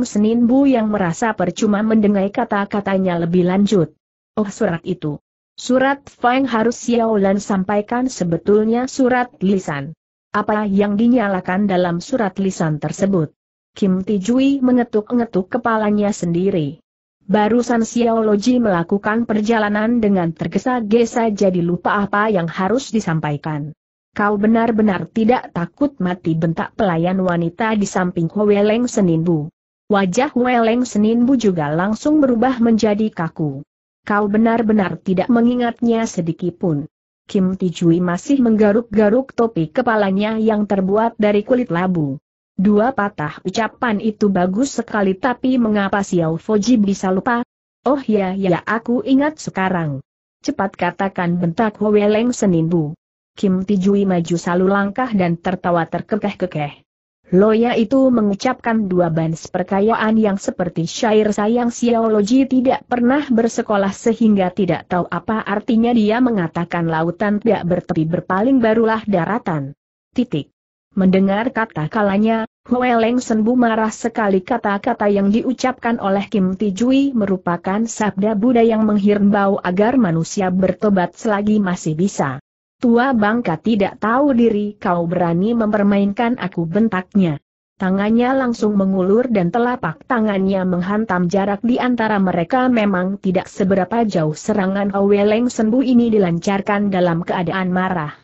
Senin Bu yang merasa percuma mendengar kata-katanya lebih lanjut. Oh surat itu. Surat Feng harus Xiaolan sampaikan sebetulnya surat lisan. Apa yang dinyalakan dalam surat lisan tersebut? Kim Tijui mengetuk-ngetuk kepalanya sendiri. Barusan Xiaologi melakukan perjalanan dengan tergesa-gesa jadi lupa apa yang harus disampaikan. Kau benar-benar tidak takut mati bentak pelayan wanita di samping Hueleng Seninbu. Wajah Hueleng Seninbu juga langsung berubah menjadi kaku. Kau benar-benar tidak mengingatnya sedikitpun. Kim Tijui masih menggaruk-garuk topi kepalanya yang terbuat dari kulit labu. Dua patah ucapan itu bagus sekali tapi mengapa Xiao Foji bisa lupa? Oh ya ya aku ingat sekarang. Cepat katakan bentak Senin Bu. Kim Tijui maju salu langkah dan tertawa terkekeh-kekeh. Loya itu mengucapkan dua bans perkayaan yang seperti syair sayang siologi tidak pernah bersekolah sehingga tidak tahu apa artinya dia mengatakan lautan tidak bertepi berpaling barulah daratan. Titik. Mendengar kata kalanya, Hue Leng Senbu marah sekali kata-kata yang diucapkan oleh Kim Tijui merupakan sabda Buddha yang menghirbau agar manusia bertobat selagi masih bisa. Tua bangka tidak tahu diri kau berani mempermainkan aku bentaknya. Tangannya langsung mengulur dan telapak tangannya menghantam jarak di antara mereka memang tidak seberapa jauh serangan Hue Leng Senbu ini dilancarkan dalam keadaan marah.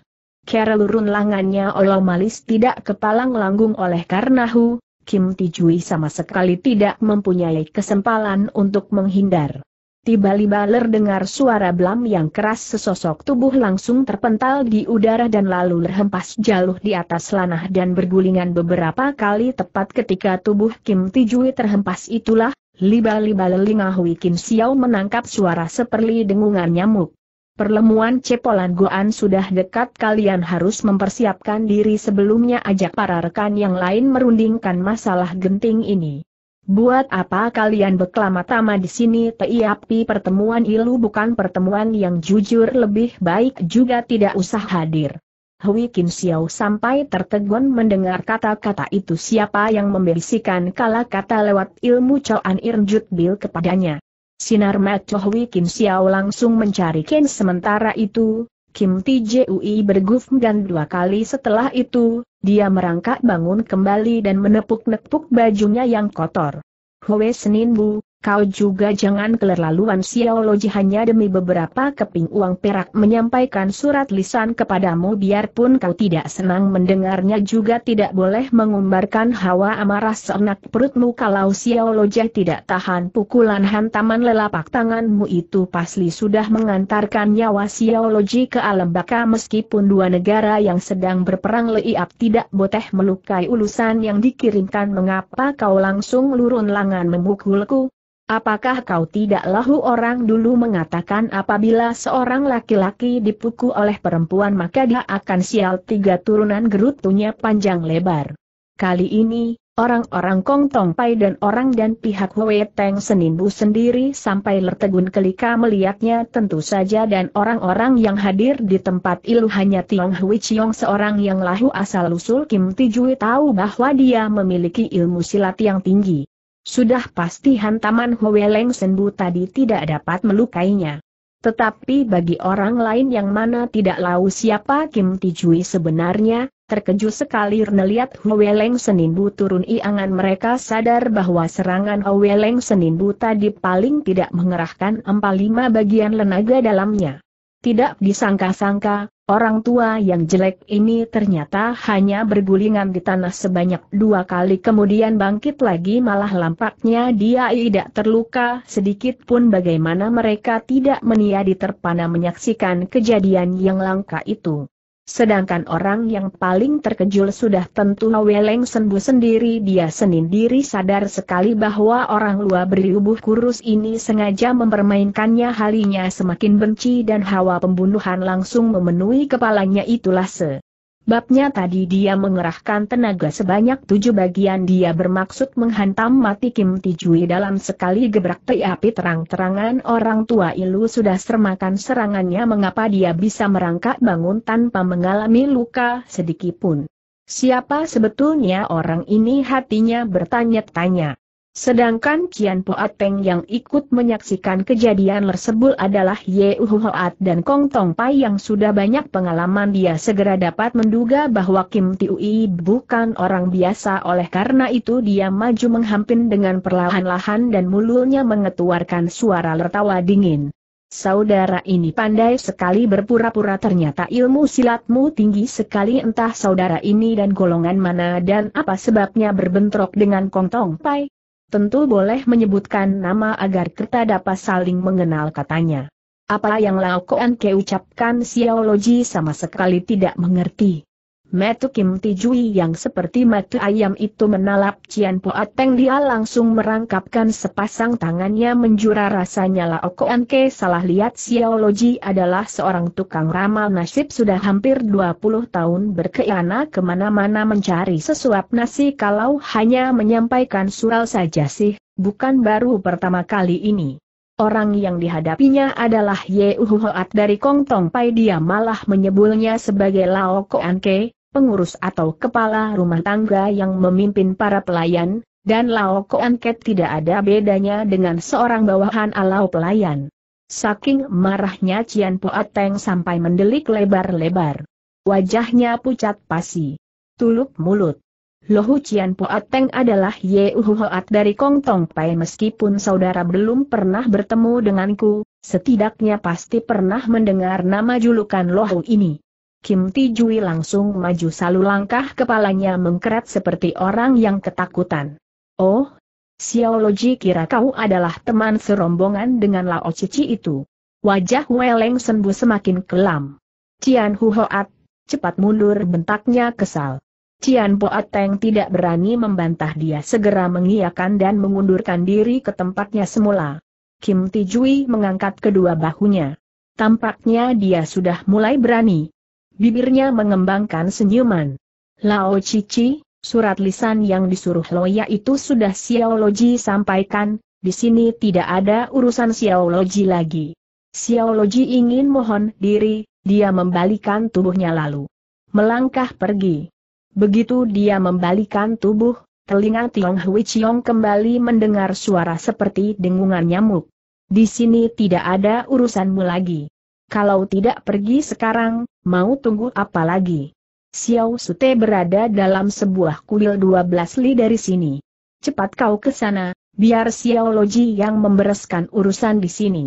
Kera lurun langannya Olo Malis tidak kepalang langgung oleh karena Hu, Kim Tijui sama sekali tidak mempunyai kesempatan untuk menghindar. Tiba-tiba dengar suara belam yang keras sesosok tubuh langsung terpental di udara dan lalu terhempas jauh di atas lanah dan bergulingan beberapa kali tepat ketika tubuh Kim Tijui terhempas itulah, liba-liba lelingahui Kim Xiao menangkap suara seperli dengungan nyamuk. Perlemuan Cepolan Goan sudah dekat kalian harus mempersiapkan diri sebelumnya ajak para rekan yang lain merundingkan masalah genting ini. Buat apa kalian beklama-tama di sini Tapi pertemuan ilu bukan pertemuan yang jujur lebih baik juga tidak usah hadir. Hui Kin Xiao sampai tertegun mendengar kata-kata itu siapa yang membisikkan kala kata lewat ilmu An Irjut Bil kepadanya. Sinar Matoh Kim Xiao langsung mencari Ken sementara itu, Kim Tjui bergufgan dua kali setelah itu, dia merangkak bangun kembali dan menepuk-nepuk bajunya yang kotor. Hwe Senin Bu, Kau juga jangan Xiao siologi hanya demi beberapa keping uang perak menyampaikan surat lisan kepadamu biarpun kau tidak senang mendengarnya juga tidak boleh mengumbarkan hawa amarah seenak perutmu kalau siologi tidak tahan pukulan hantaman lelapak tanganmu itu pasti sudah mengantarkan nyawa siologi ke alam baka meskipun dua negara yang sedang berperang leiap tidak boteh melukai ulusan yang dikirimkan mengapa kau langsung lurun langan memukulku? Apakah kau tidak lahu orang dulu mengatakan apabila seorang laki-laki dipukul oleh perempuan maka dia akan sial tiga turunan gerutunya panjang lebar. Kali ini, orang-orang Kong Tong Pai dan orang dan pihak Hwe Teng sendiri sampai Lertegun Kelika melihatnya tentu saja dan orang-orang yang hadir di tempat ilu hanya Tiong Hui Chiong seorang yang lahu asal-usul Kim Tijui tahu bahwa dia memiliki ilmu silat yang tinggi. Sudah pasti hantaman Hueleng Senbu tadi tidak dapat melukainya. Tetapi bagi orang lain yang mana tidak tahu siapa Kim Tijui sebenarnya, terkejut sekali melihat Hueleng Seninbu turun iangan mereka sadar bahwa serangan Hueleng Seninbu tadi paling tidak mengerahkan empat lima bagian lenaga dalamnya. Tidak disangka-sangka, Orang tua yang jelek ini ternyata hanya bergulingan di tanah sebanyak dua kali kemudian bangkit lagi malah lampaknya dia tidak terluka sedikit pun bagaimana mereka tidak meniadi terpana menyaksikan kejadian yang langka itu. Sedangkan orang yang paling terkejul sudah tentu Weleng Senbu sendiri dia sendiri sadar sekali bahwa orang luar beriubuh kurus ini sengaja mempermainkannya halinya semakin benci dan hawa pembunuhan langsung memenuhi kepalanya itulah se. Babnya tadi dia mengerahkan tenaga sebanyak tujuh bagian dia bermaksud menghantam mati Kim Tijui dalam sekali gebrak api terang-terangan orang tua Ilu sudah sermakan serangannya mengapa dia bisa merangkak bangun tanpa mengalami luka sedikitpun. Siapa sebetulnya orang ini hatinya bertanya-tanya. Sedangkan Kian Poat Peng yang ikut menyaksikan kejadian tersebut adalah Ye Uhuat dan Kong Tong Pai yang sudah banyak pengalaman dia segera dapat menduga bahwa Kim Tiui bukan orang biasa oleh karena itu dia maju menghampin dengan perlahan-lahan dan mulutnya mengetuarkan suara tertawa dingin. Saudara ini pandai sekali berpura-pura ternyata ilmu silatmu tinggi sekali entah saudara ini dan golongan mana dan apa sebabnya berbentrok dengan Kong Tong Pai. Tentu boleh menyebutkan nama agar kita dapat saling mengenal katanya. Apa yang Lao Koan Ke ucapkan Loji sama sekali tidak mengerti. Metu Kim Tijui yang seperti mata ayam itu menalap Cian Poateng dia langsung merangkapkan sepasang tangannya menjura rasanya lah Koan Anke salah lihat Xiaologi adalah seorang tukang ramal nasib sudah hampir 20 tahun berkeana kemana-mana mencari sesuap nasi kalau hanya menyampaikan sural saja sih, bukan baru pertama kali ini. Orang yang dihadapinya adalah Ye Uhuhoat dari Kong Tong Pai dia malah menyebulnya sebagai Lao Koan Ke, pengurus atau kepala rumah tangga yang memimpin para pelayan, dan Lao Koan Ket tidak ada bedanya dengan seorang bawahan alau pelayan. Saking marahnya Cian Poateng sampai mendelik lebar-lebar. Wajahnya pucat pasi. Tulup mulut. Lohu Cian Poateng adalah Ye Uhuhoat dari Kong Tong Pai meskipun saudara belum pernah bertemu denganku, setidaknya pasti pernah mendengar nama julukan Lohu ini. Kim Tijui langsung maju salu langkah kepalanya mengkeret seperti orang yang ketakutan. Oh, Xiao Xiaologi kira kau adalah teman serombongan dengan Lao Cici itu. Wajah Weleng Senbu semakin kelam. Cian Hu Hoat, cepat mundur bentaknya kesal. Cian Boateng tidak berani membantah dia segera mengiyakan dan mengundurkan diri ke tempatnya semula. Kim Tijui mengangkat kedua bahunya. Tampaknya dia sudah mulai berani. Bibirnya mengembangkan senyuman. Lao Cici, surat lisan yang disuruh Loya itu sudah Xiaologi sampaikan, di sini tidak ada urusan Xiaologi lagi. Xiaologi ingin mohon diri, dia membalikan tubuhnya lalu. Melangkah pergi. Begitu dia membalikan tubuh, telinga Tiong Hui Chiong kembali mendengar suara seperti dengungan nyamuk. Di sini tidak ada urusanmu lagi. Kalau tidak pergi sekarang, mau tunggu apa lagi? Xiao Sute berada dalam sebuah kuil 12 li dari sini. Cepat kau ke sana, biar Xiao Loji yang membereskan urusan di sini.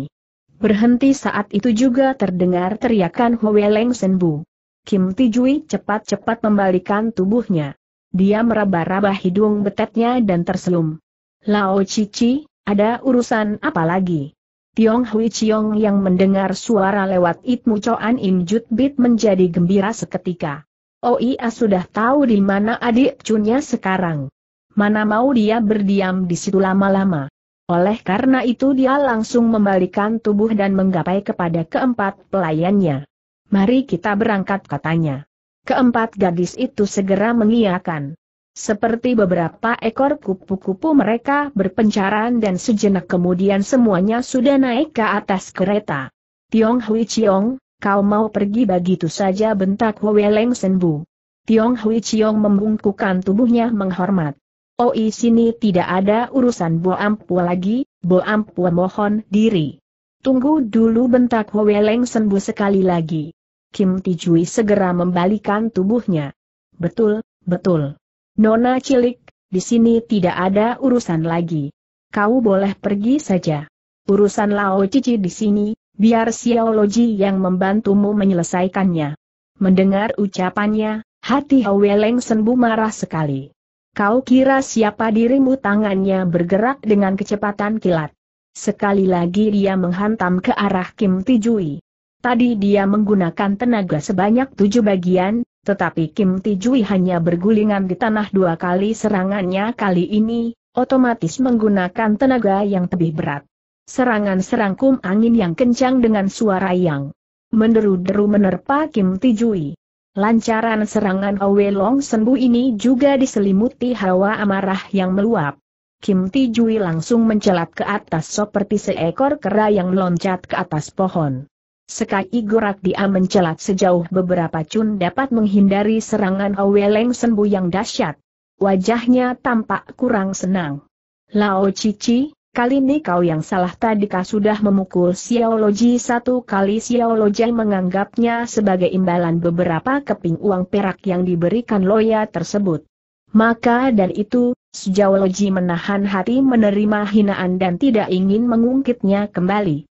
Berhenti saat itu juga terdengar teriakan Hwe Leng Senbu. Kim Tijui cepat-cepat membalikan tubuhnya. Dia meraba-raba hidung betetnya dan terselum. Lao Cici, ada urusan apa lagi? Tiong Hui Chiong yang mendengar suara lewat Itmu Choan Im Jut Bit menjadi gembira seketika. Oh iya sudah tahu di mana adik cunnya sekarang. Mana mau dia berdiam di situ lama-lama. Oleh karena itu dia langsung membalikan tubuh dan menggapai kepada keempat pelayannya. Mari kita berangkat katanya. Keempat gadis itu segera mengiyakan. Seperti beberapa ekor kupu-kupu mereka berpencaran dan sejenak kemudian semuanya sudah naik ke atas kereta. Tiong Hui Chiong, kau mau pergi begitu saja bentak Sen Senbu. Tiong Hui Chiong membungkukan tubuhnya menghormat. Oi oh, sini tidak ada urusan Bo Ampu lagi, Bo Ampu mohon diri. Tunggu dulu bentak Sen Senbu sekali lagi. Kim Tijui segera membalikan tubuhnya. Betul, betul. Nona cilik, di sini tidak ada urusan lagi. Kau boleh pergi saja. Urusan Lao Cici di sini, biar Xiaologi yang membantumu menyelesaikannya. Mendengar ucapannya, hati Haweleng Senbu marah sekali. Kau kira siapa dirimu tangannya bergerak dengan kecepatan kilat. Sekali lagi dia menghantam ke arah Kim Tijui. Tadi dia menggunakan tenaga sebanyak tujuh bagian, tetapi Kim Tijui hanya bergulingan di tanah dua kali serangannya kali ini, otomatis menggunakan tenaga yang lebih berat. Serangan serangkum angin yang kencang dengan suara yang menderu-deru menerpa Kim Tijui. Lancaran serangan Owe Long Senbu ini juga diselimuti hawa amarah yang meluap. Kim Tijui langsung mencelat ke atas seperti seekor kera yang loncat ke atas pohon. Sekai gerak dia mencelat sejauh beberapa cun dapat menghindari serangan Aweleng Senbu yang dahsyat. Wajahnya tampak kurang senang. Lao Cici, kali ini kau yang salah Tadi kau sudah memukul Xiaologi satu kali Xiaologi menganggapnya sebagai imbalan beberapa keping uang perak yang diberikan Loya tersebut. Maka dan itu, Xiaologi menahan hati menerima hinaan dan tidak ingin mengungkitnya kembali.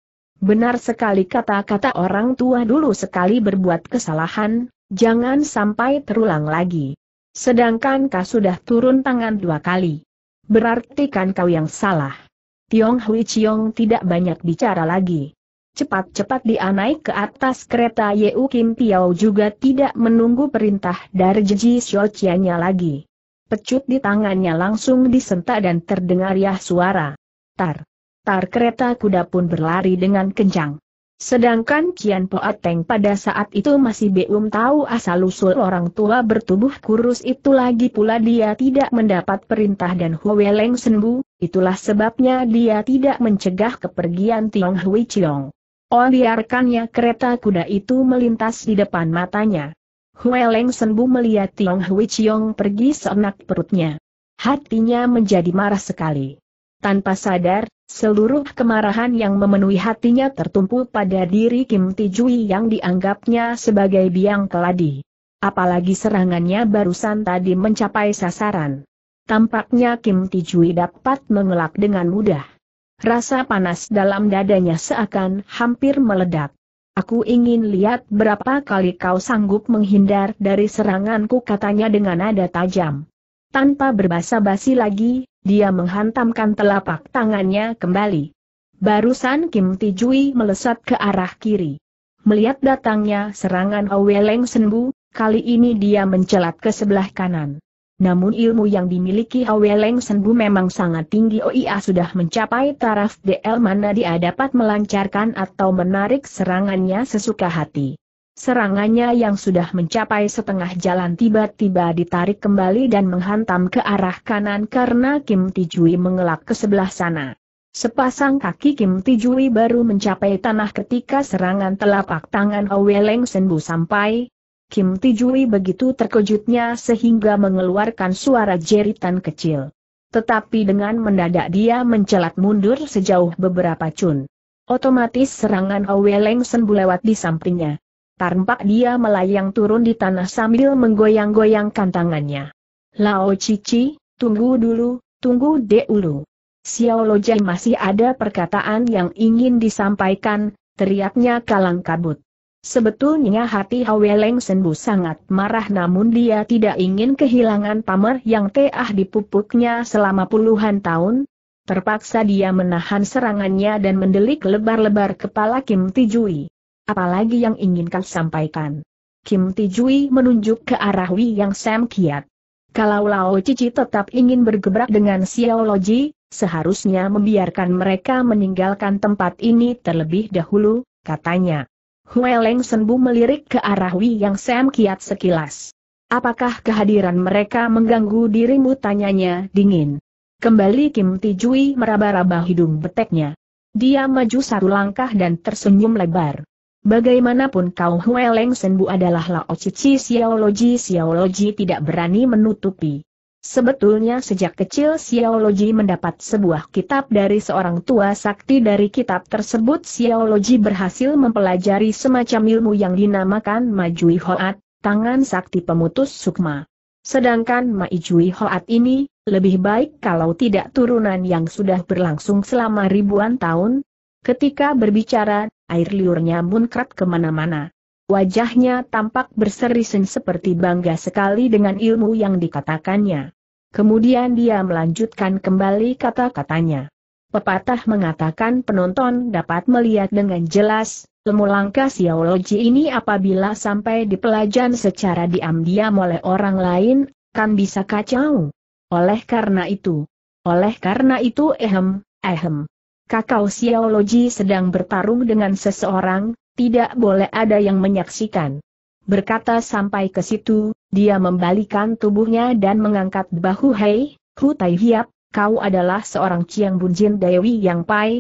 Benar sekali kata-kata orang tua dulu sekali berbuat kesalahan, jangan sampai terulang lagi. Sedangkan kau sudah turun tangan dua kali. Berarti kan kau yang salah. Tiong Hui Chiong tidak banyak bicara lagi. Cepat-cepat dia naik ke atas kereta Yeu Kim Piao juga tidak menunggu perintah dari Ji Xiaoqianya lagi. Pecut di tangannya langsung disentak dan terdengar ya suara. Tar tar kereta kuda pun berlari dengan kencang. Sedangkan Kian Poateng pada saat itu masih belum tahu asal-usul orang tua bertubuh kurus itu lagi pula dia tidak mendapat perintah dan Hwe Leng Senbu, itulah sebabnya dia tidak mencegah kepergian Tiong Hui Chiong. Oh biarkannya kereta kuda itu melintas di depan matanya. Hwe Leng Senbu melihat Tiong Hui Chiong pergi seenak perutnya. Hatinya menjadi marah sekali. Tanpa sadar, Seluruh kemarahan yang memenuhi hatinya tertumpu pada diri Kim Tijui yang dianggapnya sebagai biang keladi. Apalagi serangannya barusan tadi mencapai sasaran. Tampaknya Kim Tijui dapat mengelak dengan mudah. Rasa panas dalam dadanya seakan hampir meledak. Aku ingin lihat berapa kali kau sanggup menghindar dari seranganku katanya dengan nada tajam. Tanpa berbasa-basi lagi, dia menghantamkan telapak tangannya kembali. Barusan Kim Tijui melesat ke arah kiri. Melihat datangnya serangan Howeleng Senbu, kali ini dia mencelat ke sebelah kanan. Namun ilmu yang dimiliki Howeleng Senbu memang sangat tinggi OIA sudah mencapai taraf DL mana dia dapat melancarkan atau menarik serangannya sesuka hati. Serangannya yang sudah mencapai setengah jalan tiba-tiba ditarik kembali dan menghantam ke arah kanan karena Kim Tijui mengelak ke sebelah sana. Sepasang kaki Kim Tijui baru mencapai tanah ketika serangan telapak tangan Owe Leng Senbu sampai. Kim Tijui begitu terkejutnya sehingga mengeluarkan suara jeritan kecil. Tetapi dengan mendadak dia mencelat mundur sejauh beberapa cun. Otomatis serangan Owe Leng Senbu lewat di sampingnya. Tampak dia melayang turun di tanah sambil menggoyang-goyangkan tangannya. Lao Cici, tunggu dulu, tunggu dulu. Xiao Lojai masih ada perkataan yang ingin disampaikan, teriaknya kalang kabut. Sebetulnya hati Haweleng Senbu sangat marah namun dia tidak ingin kehilangan pamer yang teah dipupuknya selama puluhan tahun. Terpaksa dia menahan serangannya dan mendelik lebar-lebar kepala Kim Tijui apalagi yang ingin kau sampaikan. Kim Tijui menunjuk ke arah Wei Yang Sam Kiat. Kalau Lao Cici tetap ingin bergebrak dengan Xiaologi, seharusnya membiarkan mereka meninggalkan tempat ini terlebih dahulu, katanya. Hue Leng Senbu melirik ke arah Wei Yang Sam Kiat sekilas. Apakah kehadiran mereka mengganggu dirimu tanyanya dingin. Kembali Kim Tijui meraba-raba hidung beteknya. Dia maju satu langkah dan tersenyum lebar. Bagaimanapun kau Hueleng Senbu adalah Lao Cici Xiaoloji tidak berani menutupi. Sebetulnya sejak kecil Xiaoloji mendapat sebuah kitab dari seorang tua sakti dari kitab tersebut Xiaoloji berhasil mempelajari semacam ilmu yang dinamakan Majui Hoat, tangan sakti pemutus sukma. Sedangkan Majui Hoat ini, lebih baik kalau tidak turunan yang sudah berlangsung selama ribuan tahun, Ketika berbicara, air liurnya muncrat kemana-mana. Wajahnya tampak berseri-sen seperti bangga sekali dengan ilmu yang dikatakannya. Kemudian dia melanjutkan kembali kata-katanya. Pepatah mengatakan penonton dapat melihat dengan jelas, ilmu langkah siologi ini apabila sampai dipelajan secara diam-diam oleh orang lain, kan bisa kacau. Oleh karena itu, oleh karena itu ehem, ehem kakao Xiaoloji sedang bertarung dengan seseorang, tidak boleh ada yang menyaksikan. Berkata sampai ke situ, dia membalikan tubuhnya dan mengangkat bahu Hei, Hu Tai Hiap, kau adalah seorang Chiang Bunjin Dewi Yang Pai.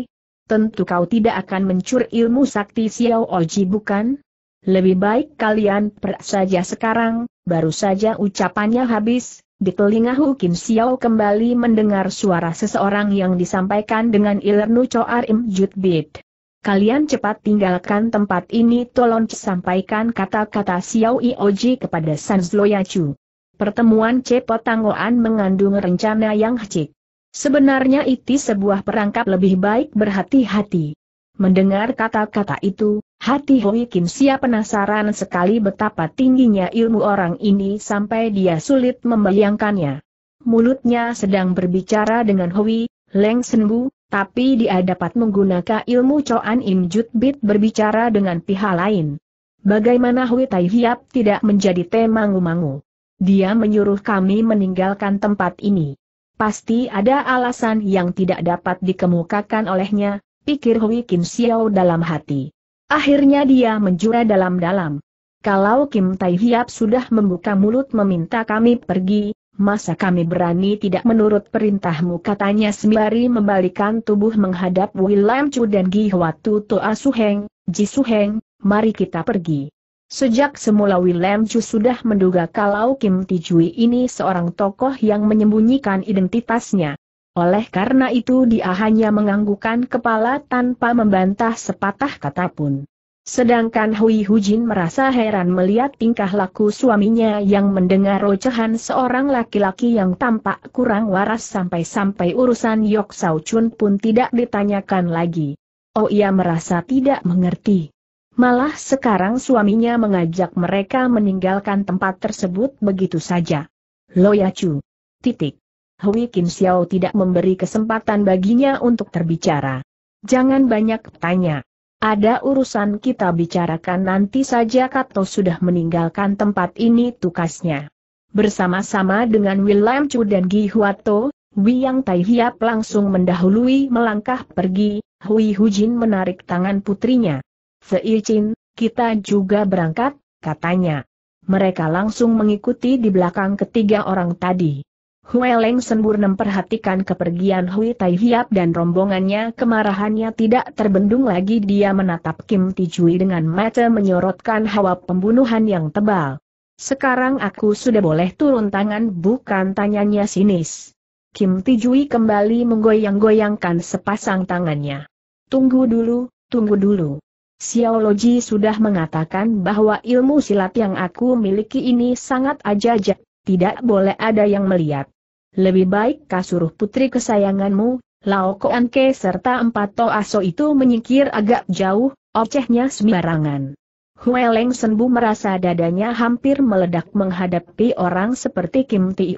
Tentu kau tidak akan mencuri ilmu sakti Xiao Oji bukan? Lebih baik kalian per saja sekarang, baru saja ucapannya habis, di telinga Hu Kim Xiao kembali mendengar suara seseorang yang disampaikan dengan Ilernu Choar Im Jut Bid. Kalian cepat tinggalkan tempat ini tolong sampaikan kata-kata Xiao Ioji kepada San Zloyacu. Pertemuan Cepo Tangoan mengandung rencana yang hecik. Sebenarnya itu sebuah perangkap lebih baik berhati-hati. Mendengar kata-kata itu, Hati Hui Kim Sia penasaran sekali betapa tingginya ilmu orang ini sampai dia sulit membayangkannya. Mulutnya sedang berbicara dengan Hui, Leng Senbu, tapi dia dapat menggunakan ilmu coan Im Jut Bit berbicara dengan pihak lain. Bagaimana Hui Tai Hiap tidak menjadi tema mangu Dia menyuruh kami meninggalkan tempat ini. Pasti ada alasan yang tidak dapat dikemukakan olehnya, pikir Hui Kim Xiao dalam hati. Akhirnya dia menjura dalam-dalam. Kalau Kim Tai Hiap sudah membuka mulut meminta kami pergi, masa kami berani tidak menurut perintahmu katanya sembari membalikan tubuh menghadap William Chu dan Gi Hwatu Toa Suheng, Ji Suheng, mari kita pergi. Sejak semula William Chu sudah menduga kalau Kim Tijui ini seorang tokoh yang menyembunyikan identitasnya. Oleh karena itu dia hanya menganggukkan kepala tanpa membantah sepatah kata pun. Sedangkan Hui Hujin merasa heran melihat tingkah laku suaminya yang mendengar ocehan seorang laki-laki yang tampak kurang waras sampai-sampai urusan Yok Sao Chun pun tidak ditanyakan lagi. Oh ia merasa tidak mengerti. Malah sekarang suaminya mengajak mereka meninggalkan tempat tersebut begitu saja. Chu. Titik. Hui Kim Xiao tidak memberi kesempatan baginya untuk terbicara. Jangan banyak tanya. Ada urusan kita bicarakan nanti saja Kato sudah meninggalkan tempat ini tukasnya. Bersama-sama dengan William Chu dan Gi Huato, Yang Tai Hiap langsung mendahului melangkah pergi, Hui Hujin menarik tangan putrinya. Seicin, kita juga berangkat, katanya. Mereka langsung mengikuti di belakang ketiga orang tadi. Hue Leng Sembur memperhatikan kepergian Hui Tai Hiap dan rombongannya kemarahannya tidak terbendung lagi dia menatap Kim Tijui dengan mata menyorotkan hawa pembunuhan yang tebal. Sekarang aku sudah boleh turun tangan bukan tanyanya sinis. Kim Tijui kembali menggoyang-goyangkan sepasang tangannya. Tunggu dulu, tunggu dulu. Xiaologi sudah mengatakan bahwa ilmu silat yang aku miliki ini sangat ajajak, tidak boleh ada yang melihat lebih baik kasuruh putri kesayanganmu, Lao Koanke serta empat Toaso itu menyingkir agak jauh, ocehnya sembarangan. Hueleng Senbu merasa dadanya hampir meledak menghadapi orang seperti Kim Ti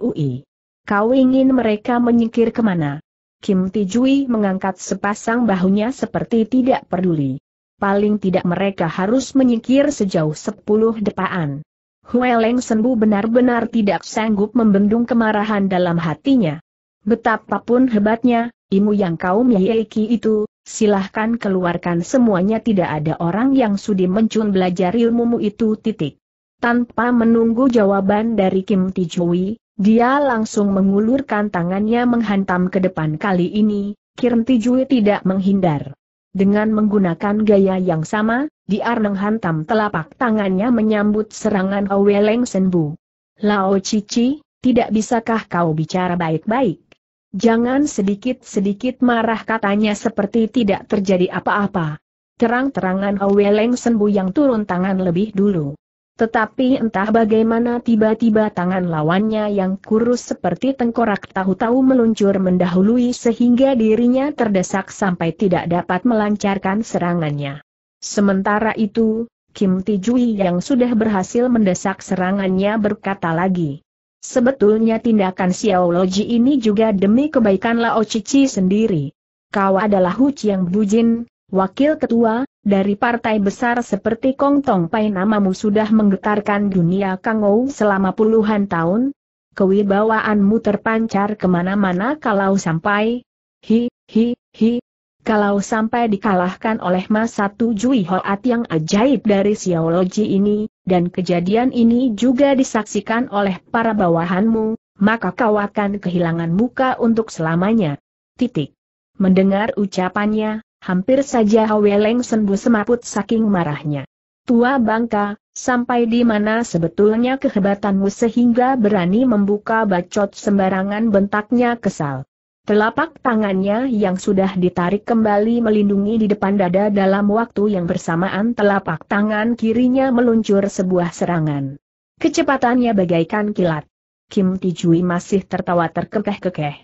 Kau ingin mereka menyingkir kemana? Kim Ti mengangkat sepasang bahunya seperti tidak peduli. Paling tidak mereka harus menyingkir sejauh sepuluh depaan. Hueleng Sembu benar-benar tidak sanggup membendung kemarahan dalam hatinya. Betapapun hebatnya, ilmu yang kau miliki itu, silahkan keluarkan semuanya tidak ada orang yang sudi mencun belajar ilmumu itu titik. Tanpa menunggu jawaban dari Kim Tijui, dia langsung mengulurkan tangannya menghantam ke depan kali ini, Kim Tijui tidak menghindar. Dengan menggunakan gaya yang sama, di arneng hantam telapak tangannya menyambut serangan Oweleng Senbu. Lao Cici, tidak bisakah kau bicara baik-baik? Jangan sedikit-sedikit marah katanya seperti tidak terjadi apa-apa. Terang-terangan Oweleng Senbu yang turun tangan lebih dulu. Tetapi entah bagaimana tiba-tiba tangan lawannya yang kurus seperti tengkorak tahu-tahu meluncur mendahului sehingga dirinya terdesak sampai tidak dapat melancarkan serangannya. Sementara itu, Kim Tijui yang sudah berhasil mendesak serangannya berkata lagi. Sebetulnya tindakan Xiaoloji ini juga demi kebaikan Lao Cici sendiri. Kau adalah Hu yang Bujin, wakil ketua, dari partai besar seperti Kong Tong Pai namamu sudah menggetarkan dunia Kangou selama puluhan tahun, kewibawaanmu terpancar kemana-mana kalau sampai, hi, hi, hi, kalau sampai dikalahkan oleh Mas Satu Jui Hoat yang ajaib dari siologi ini, dan kejadian ini juga disaksikan oleh para bawahanmu, maka kau akan kehilangan muka untuk selamanya. Titik. Mendengar ucapannya, hampir saja Haweleng sembuh semaput saking marahnya. Tua bangka, sampai di mana sebetulnya kehebatanmu sehingga berani membuka bacot sembarangan bentaknya kesal. Telapak tangannya yang sudah ditarik kembali melindungi di depan dada dalam waktu yang bersamaan telapak tangan kirinya meluncur sebuah serangan. Kecepatannya bagaikan kilat. Kim Tijui masih tertawa terkekeh-kekeh.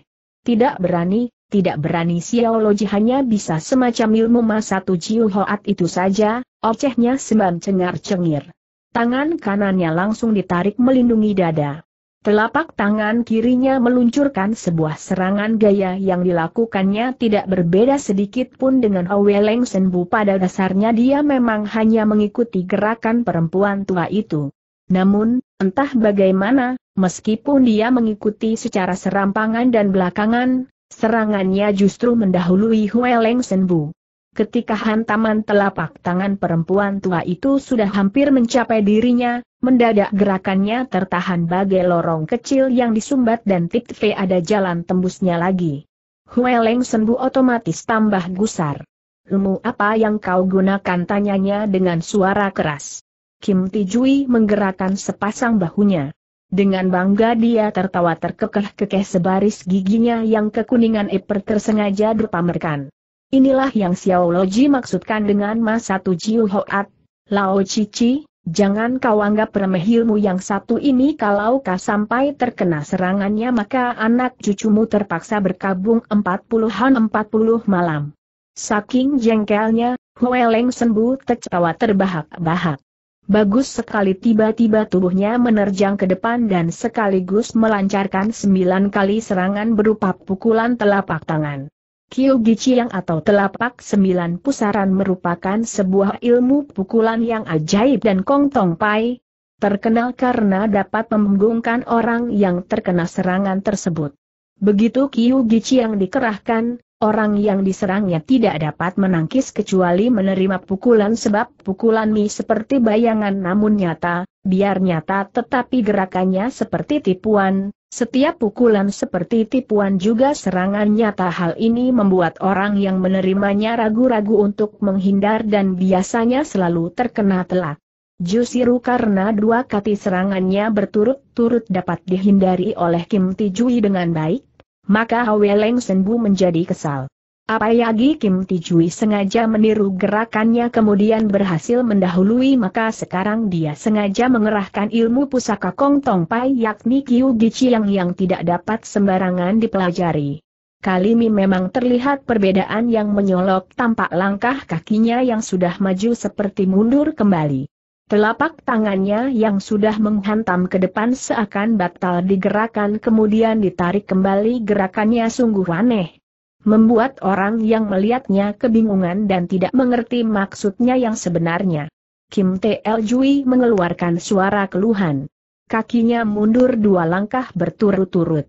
Tidak berani, tidak berani siologi hanya bisa semacam ilmu masa tujuh hoat itu saja, ocehnya sembam cengar-cengir. Tangan kanannya langsung ditarik melindungi dada. Telapak tangan kirinya meluncurkan sebuah serangan gaya yang dilakukannya tidak berbeda sedikit pun dengan Owe Leng Senbu pada dasarnya dia memang hanya mengikuti gerakan perempuan tua itu. Namun, entah bagaimana, meskipun dia mengikuti secara serampangan dan belakangan, Serangannya justru mendahului Hueleng Senbu. Ketika hantaman telapak tangan perempuan tua itu sudah hampir mencapai dirinya, mendadak gerakannya tertahan bagai lorong kecil yang disumbat dan V ada jalan tembusnya lagi. Hueleng Senbu otomatis tambah gusar. Ilmu apa yang kau gunakan tanyanya dengan suara keras. Kim Tijui menggerakkan sepasang bahunya. Dengan bangga dia tertawa terkekeh-kekeh sebaris giginya yang kekuningan Iper tersengaja dipamerkan. Inilah yang Xiao Loji maksudkan dengan masa tujuh hoat, Lao Cici, Jangan kau anggap remeh ilmu yang satu ini kalau kau sampai terkena serangannya maka anak cucumu terpaksa berkabung empat puluhan empat puluh malam. Saking jengkelnya, Hueleng sembuh tertawa terbahak-bahak. Bagus sekali tiba-tiba tubuhnya menerjang ke depan dan sekaligus melancarkan sembilan kali serangan berupa pukulan telapak tangan. Kyogichi yang atau telapak sembilan pusaran merupakan sebuah ilmu pukulan yang ajaib dan Kong Tong Pai terkenal karena dapat membenggungkan orang yang terkena serangan tersebut. Begitu Kyogichi yang dikerahkan, Orang yang diserangnya tidak dapat menangkis kecuali menerima pukulan sebab pukulan Mi seperti bayangan namun nyata, biar nyata tetapi gerakannya seperti tipuan, setiap pukulan seperti tipuan juga serangan nyata hal ini membuat orang yang menerimanya ragu-ragu untuk menghindar dan biasanya selalu terkena telak. Jusiru karena dua kati serangannya berturut-turut dapat dihindari oleh Kim Tijui dengan baik, maka Hwe Leng Senbu menjadi kesal. Apa Yagi Kim Tijui sengaja meniru gerakannya kemudian berhasil mendahului maka sekarang dia sengaja mengerahkan ilmu pusaka Kong Tong Pai yakni Kiu yang tidak dapat sembarangan dipelajari. Kali ini memang terlihat perbedaan yang menyolok tampak langkah kakinya yang sudah maju seperti mundur kembali. Telapak tangannya yang sudah menghantam ke depan seakan batal digerakkan kemudian ditarik kembali gerakannya sungguh aneh. Membuat orang yang melihatnya kebingungan dan tidak mengerti maksudnya yang sebenarnya. Kim T.L. Jui mengeluarkan suara keluhan. Kakinya mundur dua langkah berturut-turut.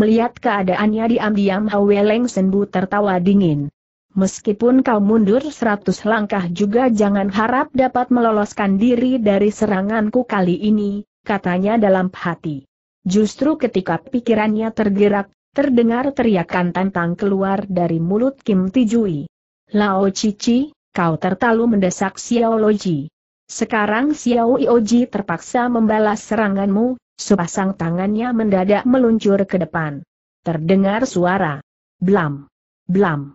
Melihat keadaannya diam-diam Hwe Leng Senbu tertawa dingin. Meskipun kau mundur seratus langkah juga jangan harap dapat meloloskan diri dari seranganku kali ini, katanya dalam hati. Justru ketika pikirannya tergerak, terdengar teriakan tantang keluar dari mulut Kim Tijui. Lao Cici, kau tertalu mendesak Xiao Loji. Sekarang Xiao Ioji terpaksa membalas seranganmu, sepasang tangannya mendadak meluncur ke depan. Terdengar suara. Blam. Blam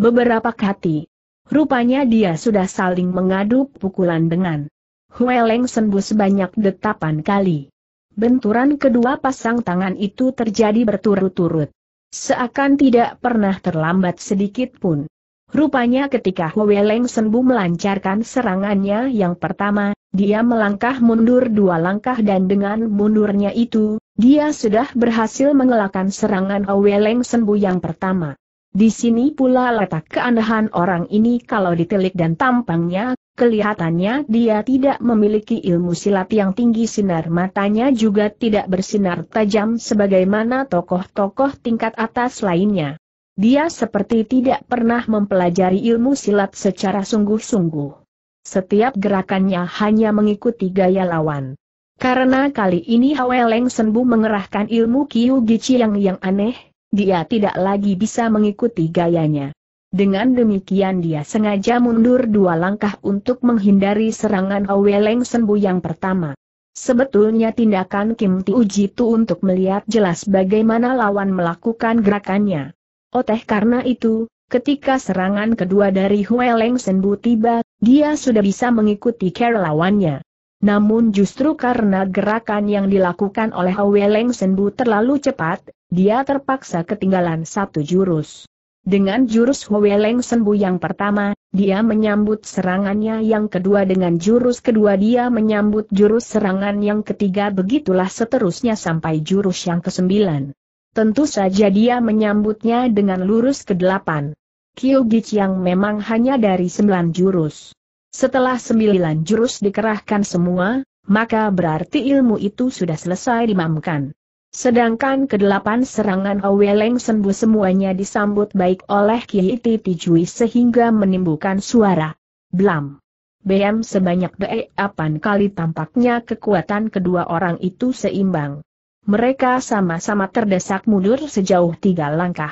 beberapa kati. Rupanya dia sudah saling mengadu pukulan dengan Hueleng sembuh sebanyak detapan kali. Benturan kedua pasang tangan itu terjadi berturut-turut. Seakan tidak pernah terlambat sedikit pun. Rupanya ketika Hueleng sembuh melancarkan serangannya yang pertama, dia melangkah mundur dua langkah dan dengan mundurnya itu, dia sudah berhasil mengelakkan serangan Hueleng sembuh yang pertama. Di sini pula letak keanehan orang ini kalau ditelik dan tampangnya, kelihatannya dia tidak memiliki ilmu silat yang tinggi sinar matanya juga tidak bersinar tajam sebagaimana tokoh-tokoh tingkat atas lainnya. Dia seperti tidak pernah mempelajari ilmu silat secara sungguh-sungguh. Setiap gerakannya hanya mengikuti gaya lawan. Karena kali ini Haweleng Senbu mengerahkan ilmu Kiyu Gichi yang yang aneh, dia tidak lagi bisa mengikuti gayanya. Dengan demikian dia sengaja mundur dua langkah untuk menghindari serangan Hweleng Senbu yang pertama. Sebetulnya tindakan Kim Tiuji itu untuk melihat jelas bagaimana lawan melakukan gerakannya. Oteh karena itu, ketika serangan kedua dari Hweleng Senbu tiba, dia sudah bisa mengikuti cara lawannya. Namun justru karena gerakan yang dilakukan oleh Hweleng Senbu terlalu cepat, dia terpaksa ketinggalan satu jurus. Dengan jurus Hueleng Senbu yang pertama, dia menyambut serangannya yang kedua dengan jurus kedua dia menyambut jurus serangan yang ketiga begitulah seterusnya sampai jurus yang kesembilan. Tentu saja dia menyambutnya dengan lurus kedelapan. Kyugic yang memang hanya dari sembilan jurus. Setelah sembilan jurus dikerahkan semua, maka berarti ilmu itu sudah selesai dimamkan. Sedangkan kedelapan serangan Leng Sembu semuanya disambut baik oleh Kiai Titi Jui sehingga menimbulkan suara. Blam. BM sebanyak deapan kali tampaknya kekuatan kedua orang itu seimbang. Mereka sama-sama terdesak mundur sejauh tiga langkah.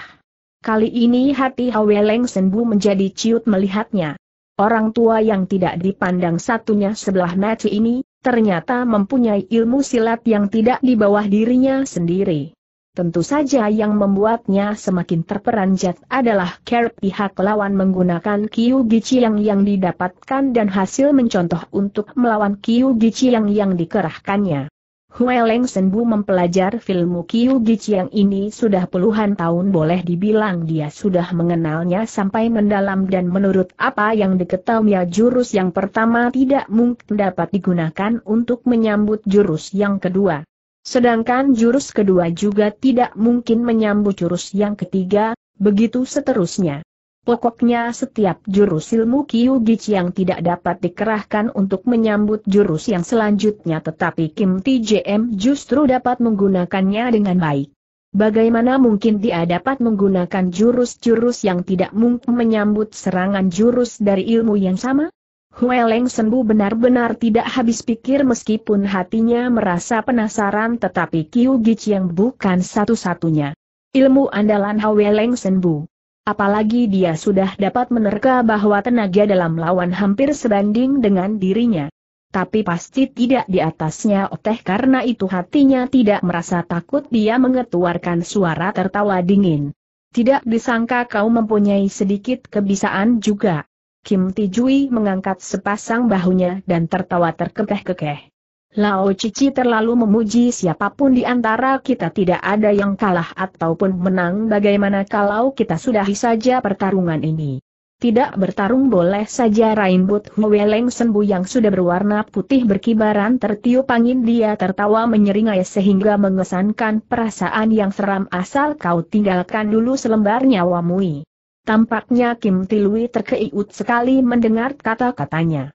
Kali ini hati Leng Sembu menjadi ciut melihatnya. Orang tua yang tidak dipandang satunya sebelah mata ini, ternyata mempunyai ilmu silat yang tidak di bawah dirinya sendiri. Tentu saja yang membuatnya semakin terperanjat adalah care pihak lawan menggunakan Kiyu Gichiang yang didapatkan dan hasil mencontoh untuk melawan Kiyu Gichiang yang dikerahkannya. Hueleng Senbu mempelajari filmu Kiu yang ini sudah puluhan tahun boleh dibilang dia sudah mengenalnya sampai mendalam dan menurut apa yang diketahui jurus yang pertama tidak mungkin dapat digunakan untuk menyambut jurus yang kedua. Sedangkan jurus kedua juga tidak mungkin menyambut jurus yang ketiga, begitu seterusnya. Pokoknya setiap jurus ilmu Kiu Gichi yang tidak dapat dikerahkan untuk menyambut jurus yang selanjutnya tetapi Kim TJM justru dapat menggunakannya dengan baik. Bagaimana mungkin dia dapat menggunakan jurus-jurus yang tidak mungkin menyambut serangan jurus dari ilmu yang sama? Hueleng Senbu benar-benar tidak habis pikir meskipun hatinya merasa penasaran tetapi Kiu Gichi yang bukan satu-satunya. Ilmu andalan Hueleng Senbu. Apalagi dia sudah dapat menerka bahwa tenaga dalam lawan hampir sebanding dengan dirinya. Tapi pasti tidak di atasnya oteh karena itu hatinya tidak merasa takut dia mengetuarkan suara tertawa dingin. Tidak disangka kau mempunyai sedikit kebisaan juga. Kim Tijui mengangkat sepasang bahunya dan tertawa terkekeh-kekeh. Lao Cici terlalu memuji siapapun di antara kita tidak ada yang kalah ataupun menang bagaimana kalau kita sudahi saja pertarungan ini. Tidak bertarung boleh saja rambut Hueleng Sembu yang sudah berwarna putih berkibaran tertiup angin dia tertawa menyeringai sehingga mengesankan perasaan yang seram asal kau tinggalkan dulu selembar nyawamui. Tampaknya Kim Tilui terkeiut sekali mendengar kata-katanya.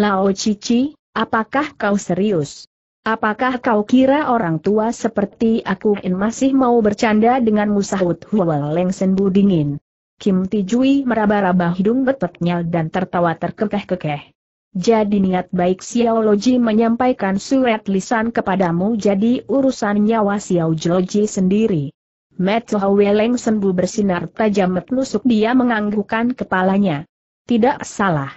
Lao Cici, Apakah kau serius? Apakah kau kira orang tua seperti aku masih mau bercanda dengan musahut Hual Leng Senbu dingin? Kim Tijui meraba-raba hidung betetnya dan tertawa terkekeh-kekeh. Jadi niat baik Xiao Loji menyampaikan surat lisan kepadamu jadi urusan nyawa Xiao Loji sendiri. Metsu Leng Senbu bersinar tajam menusuk dia menganggukkan kepalanya. Tidak salah.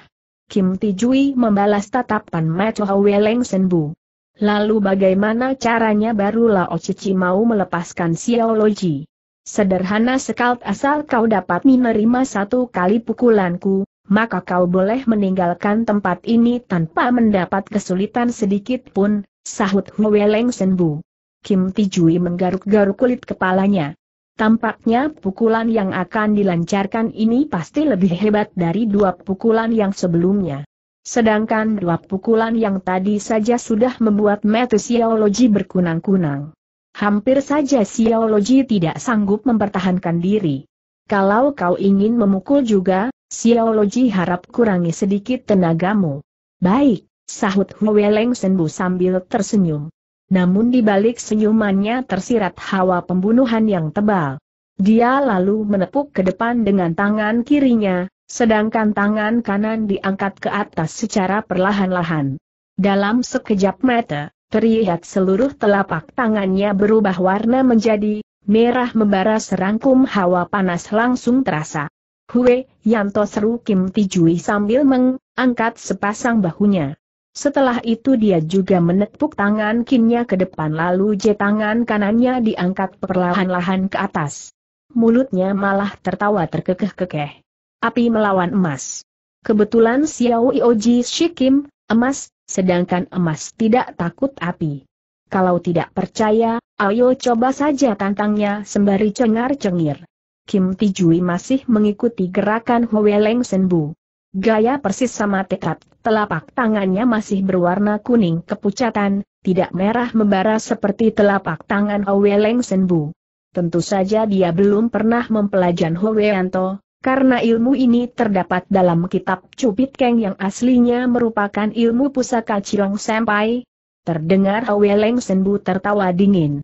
Kim Tijui membalas tatapan Macho Hwe Leng Senbu. Lalu bagaimana caranya baru Lao Cici mau melepaskan Xiaologi? Sederhana sekali asal kau dapat menerima satu kali pukulanku, maka kau boleh meninggalkan tempat ini tanpa mendapat kesulitan sedikit pun, sahut Hwe Leng Senbu. Kim Tijui menggaruk-garuk kulit kepalanya. Tampaknya pukulan yang akan dilancarkan ini pasti lebih hebat dari dua pukulan yang sebelumnya. Sedangkan dua pukulan yang tadi saja sudah membuat metasiologi berkunang-kunang. Hampir saja siologi tidak sanggup mempertahankan diri. Kalau kau ingin memukul juga, siologi harap kurangi sedikit tenagamu. Baik, sahut Hueleng Senbu sambil tersenyum namun di balik senyumannya tersirat hawa pembunuhan yang tebal. Dia lalu menepuk ke depan dengan tangan kirinya, sedangkan tangan kanan diangkat ke atas secara perlahan-lahan. Dalam sekejap mata, terlihat seluruh telapak tangannya berubah warna menjadi merah membara serangkum hawa panas langsung terasa. Hue, Yanto seru Kim Tijui sambil mengangkat sepasang bahunya. Setelah itu dia juga menepuk tangan kinnya ke depan lalu J tangan kanannya diangkat perlahan-lahan ke atas. Mulutnya malah tertawa terkekeh-kekeh. Api melawan emas. Kebetulan Xiao Ioji Shikim, emas, sedangkan emas tidak takut api. Kalau tidak percaya, ayo coba saja tantangnya sembari cengar-cengir. Kim Tijui masih mengikuti gerakan Leng Senbu. Gaya persis sama tetap, telapak tangannya masih berwarna kuning kepucatan, tidak merah membara seperti telapak tangan Hwe Senbu. Tentu saja dia belum pernah mempelajari Anto, karena ilmu ini terdapat dalam kitab Cupit Keng yang aslinya merupakan ilmu pusaka Cilong Sampai. Terdengar Hwe Senbu tertawa dingin.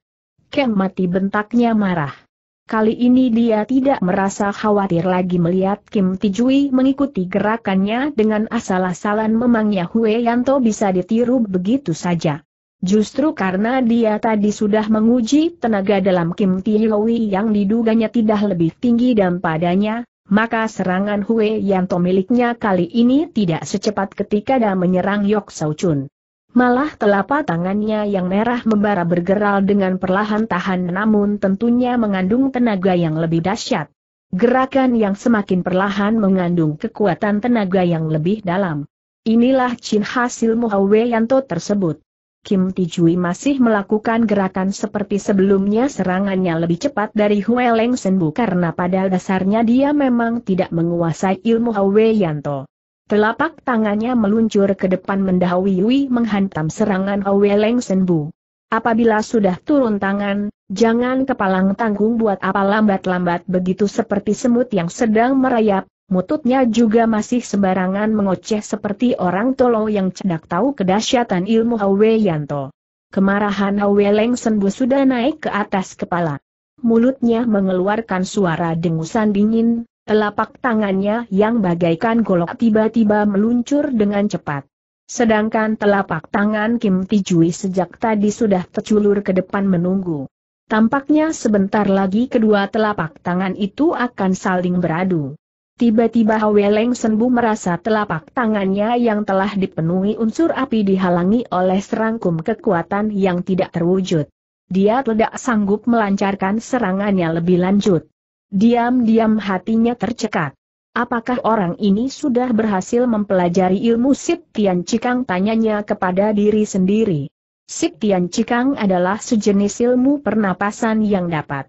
Keng mati bentaknya marah. Kali ini dia tidak merasa khawatir lagi melihat Kim Tijui mengikuti gerakannya dengan asal-asalan memangnya Hue Yanto bisa ditiru begitu saja. Justru karena dia tadi sudah menguji tenaga dalam Kim Tijui yang diduganya tidak lebih tinggi dan padanya, maka serangan Hue Yanto miliknya kali ini tidak secepat ketika dia menyerang Yok Sao Chun. Malah telapak tangannya yang merah membara bergerak dengan perlahan tahan namun tentunya mengandung tenaga yang lebih dahsyat. Gerakan yang semakin perlahan mengandung kekuatan tenaga yang lebih dalam. Inilah cin hasil Muhawe Yanto tersebut. Kim Tijui masih melakukan gerakan seperti sebelumnya serangannya lebih cepat dari Hue Leng Senbu karena pada dasarnya dia memang tidak menguasai ilmu Hue Yanto. Telapak tangannya meluncur ke depan mendahului menghantam serangan Aweleng Senbu. Apabila sudah turun tangan, jangan kepalang tanggung buat apa lambat-lambat begitu seperti semut yang sedang merayap, mututnya juga masih sembarangan mengoceh seperti orang tolo yang cedak tahu kedahsyatan ilmu Yanto. Kemarahan Haweleng Senbu sudah naik ke atas kepala. Mulutnya mengeluarkan suara dengusan dingin, Telapak tangannya yang bagaikan golok tiba-tiba meluncur dengan cepat. Sedangkan telapak tangan Kim Tijui sejak tadi sudah terculur ke depan menunggu. Tampaknya sebentar lagi kedua telapak tangan itu akan saling beradu. Tiba-tiba Leng Senbu merasa telapak tangannya yang telah dipenuhi unsur api dihalangi oleh serangkum kekuatan yang tidak terwujud. Dia tidak sanggup melancarkan serangannya lebih lanjut. Diam-diam hatinya tercekat. Apakah orang ini sudah berhasil mempelajari ilmu Sip Tian Cikang tanyanya kepada diri sendiri. Sip Tian Cikang adalah sejenis ilmu pernapasan yang dapat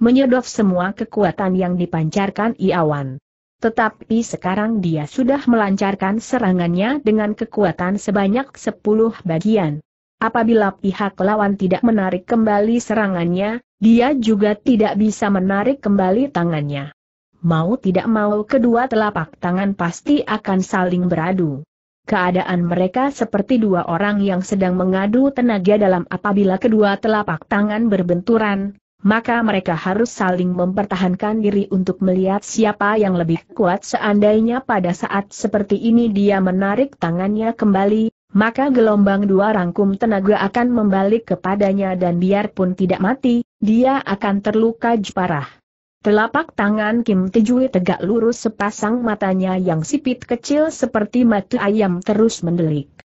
menyedot semua kekuatan yang dipancarkan Iawan. Tetapi sekarang dia sudah melancarkan serangannya dengan kekuatan sebanyak 10 bagian. Apabila pihak lawan tidak menarik kembali serangannya, dia juga tidak bisa menarik kembali tangannya. Mau tidak mau kedua telapak tangan pasti akan saling beradu. Keadaan mereka seperti dua orang yang sedang mengadu tenaga dalam apabila kedua telapak tangan berbenturan, maka mereka harus saling mempertahankan diri untuk melihat siapa yang lebih kuat seandainya pada saat seperti ini dia menarik tangannya kembali, maka gelombang dua rangkum tenaga akan membalik kepadanya dan biarpun tidak mati, dia akan terluka parah. Telapak tangan Kim Tejui tegak lurus sepasang matanya yang sipit kecil seperti mata ayam terus mendelik.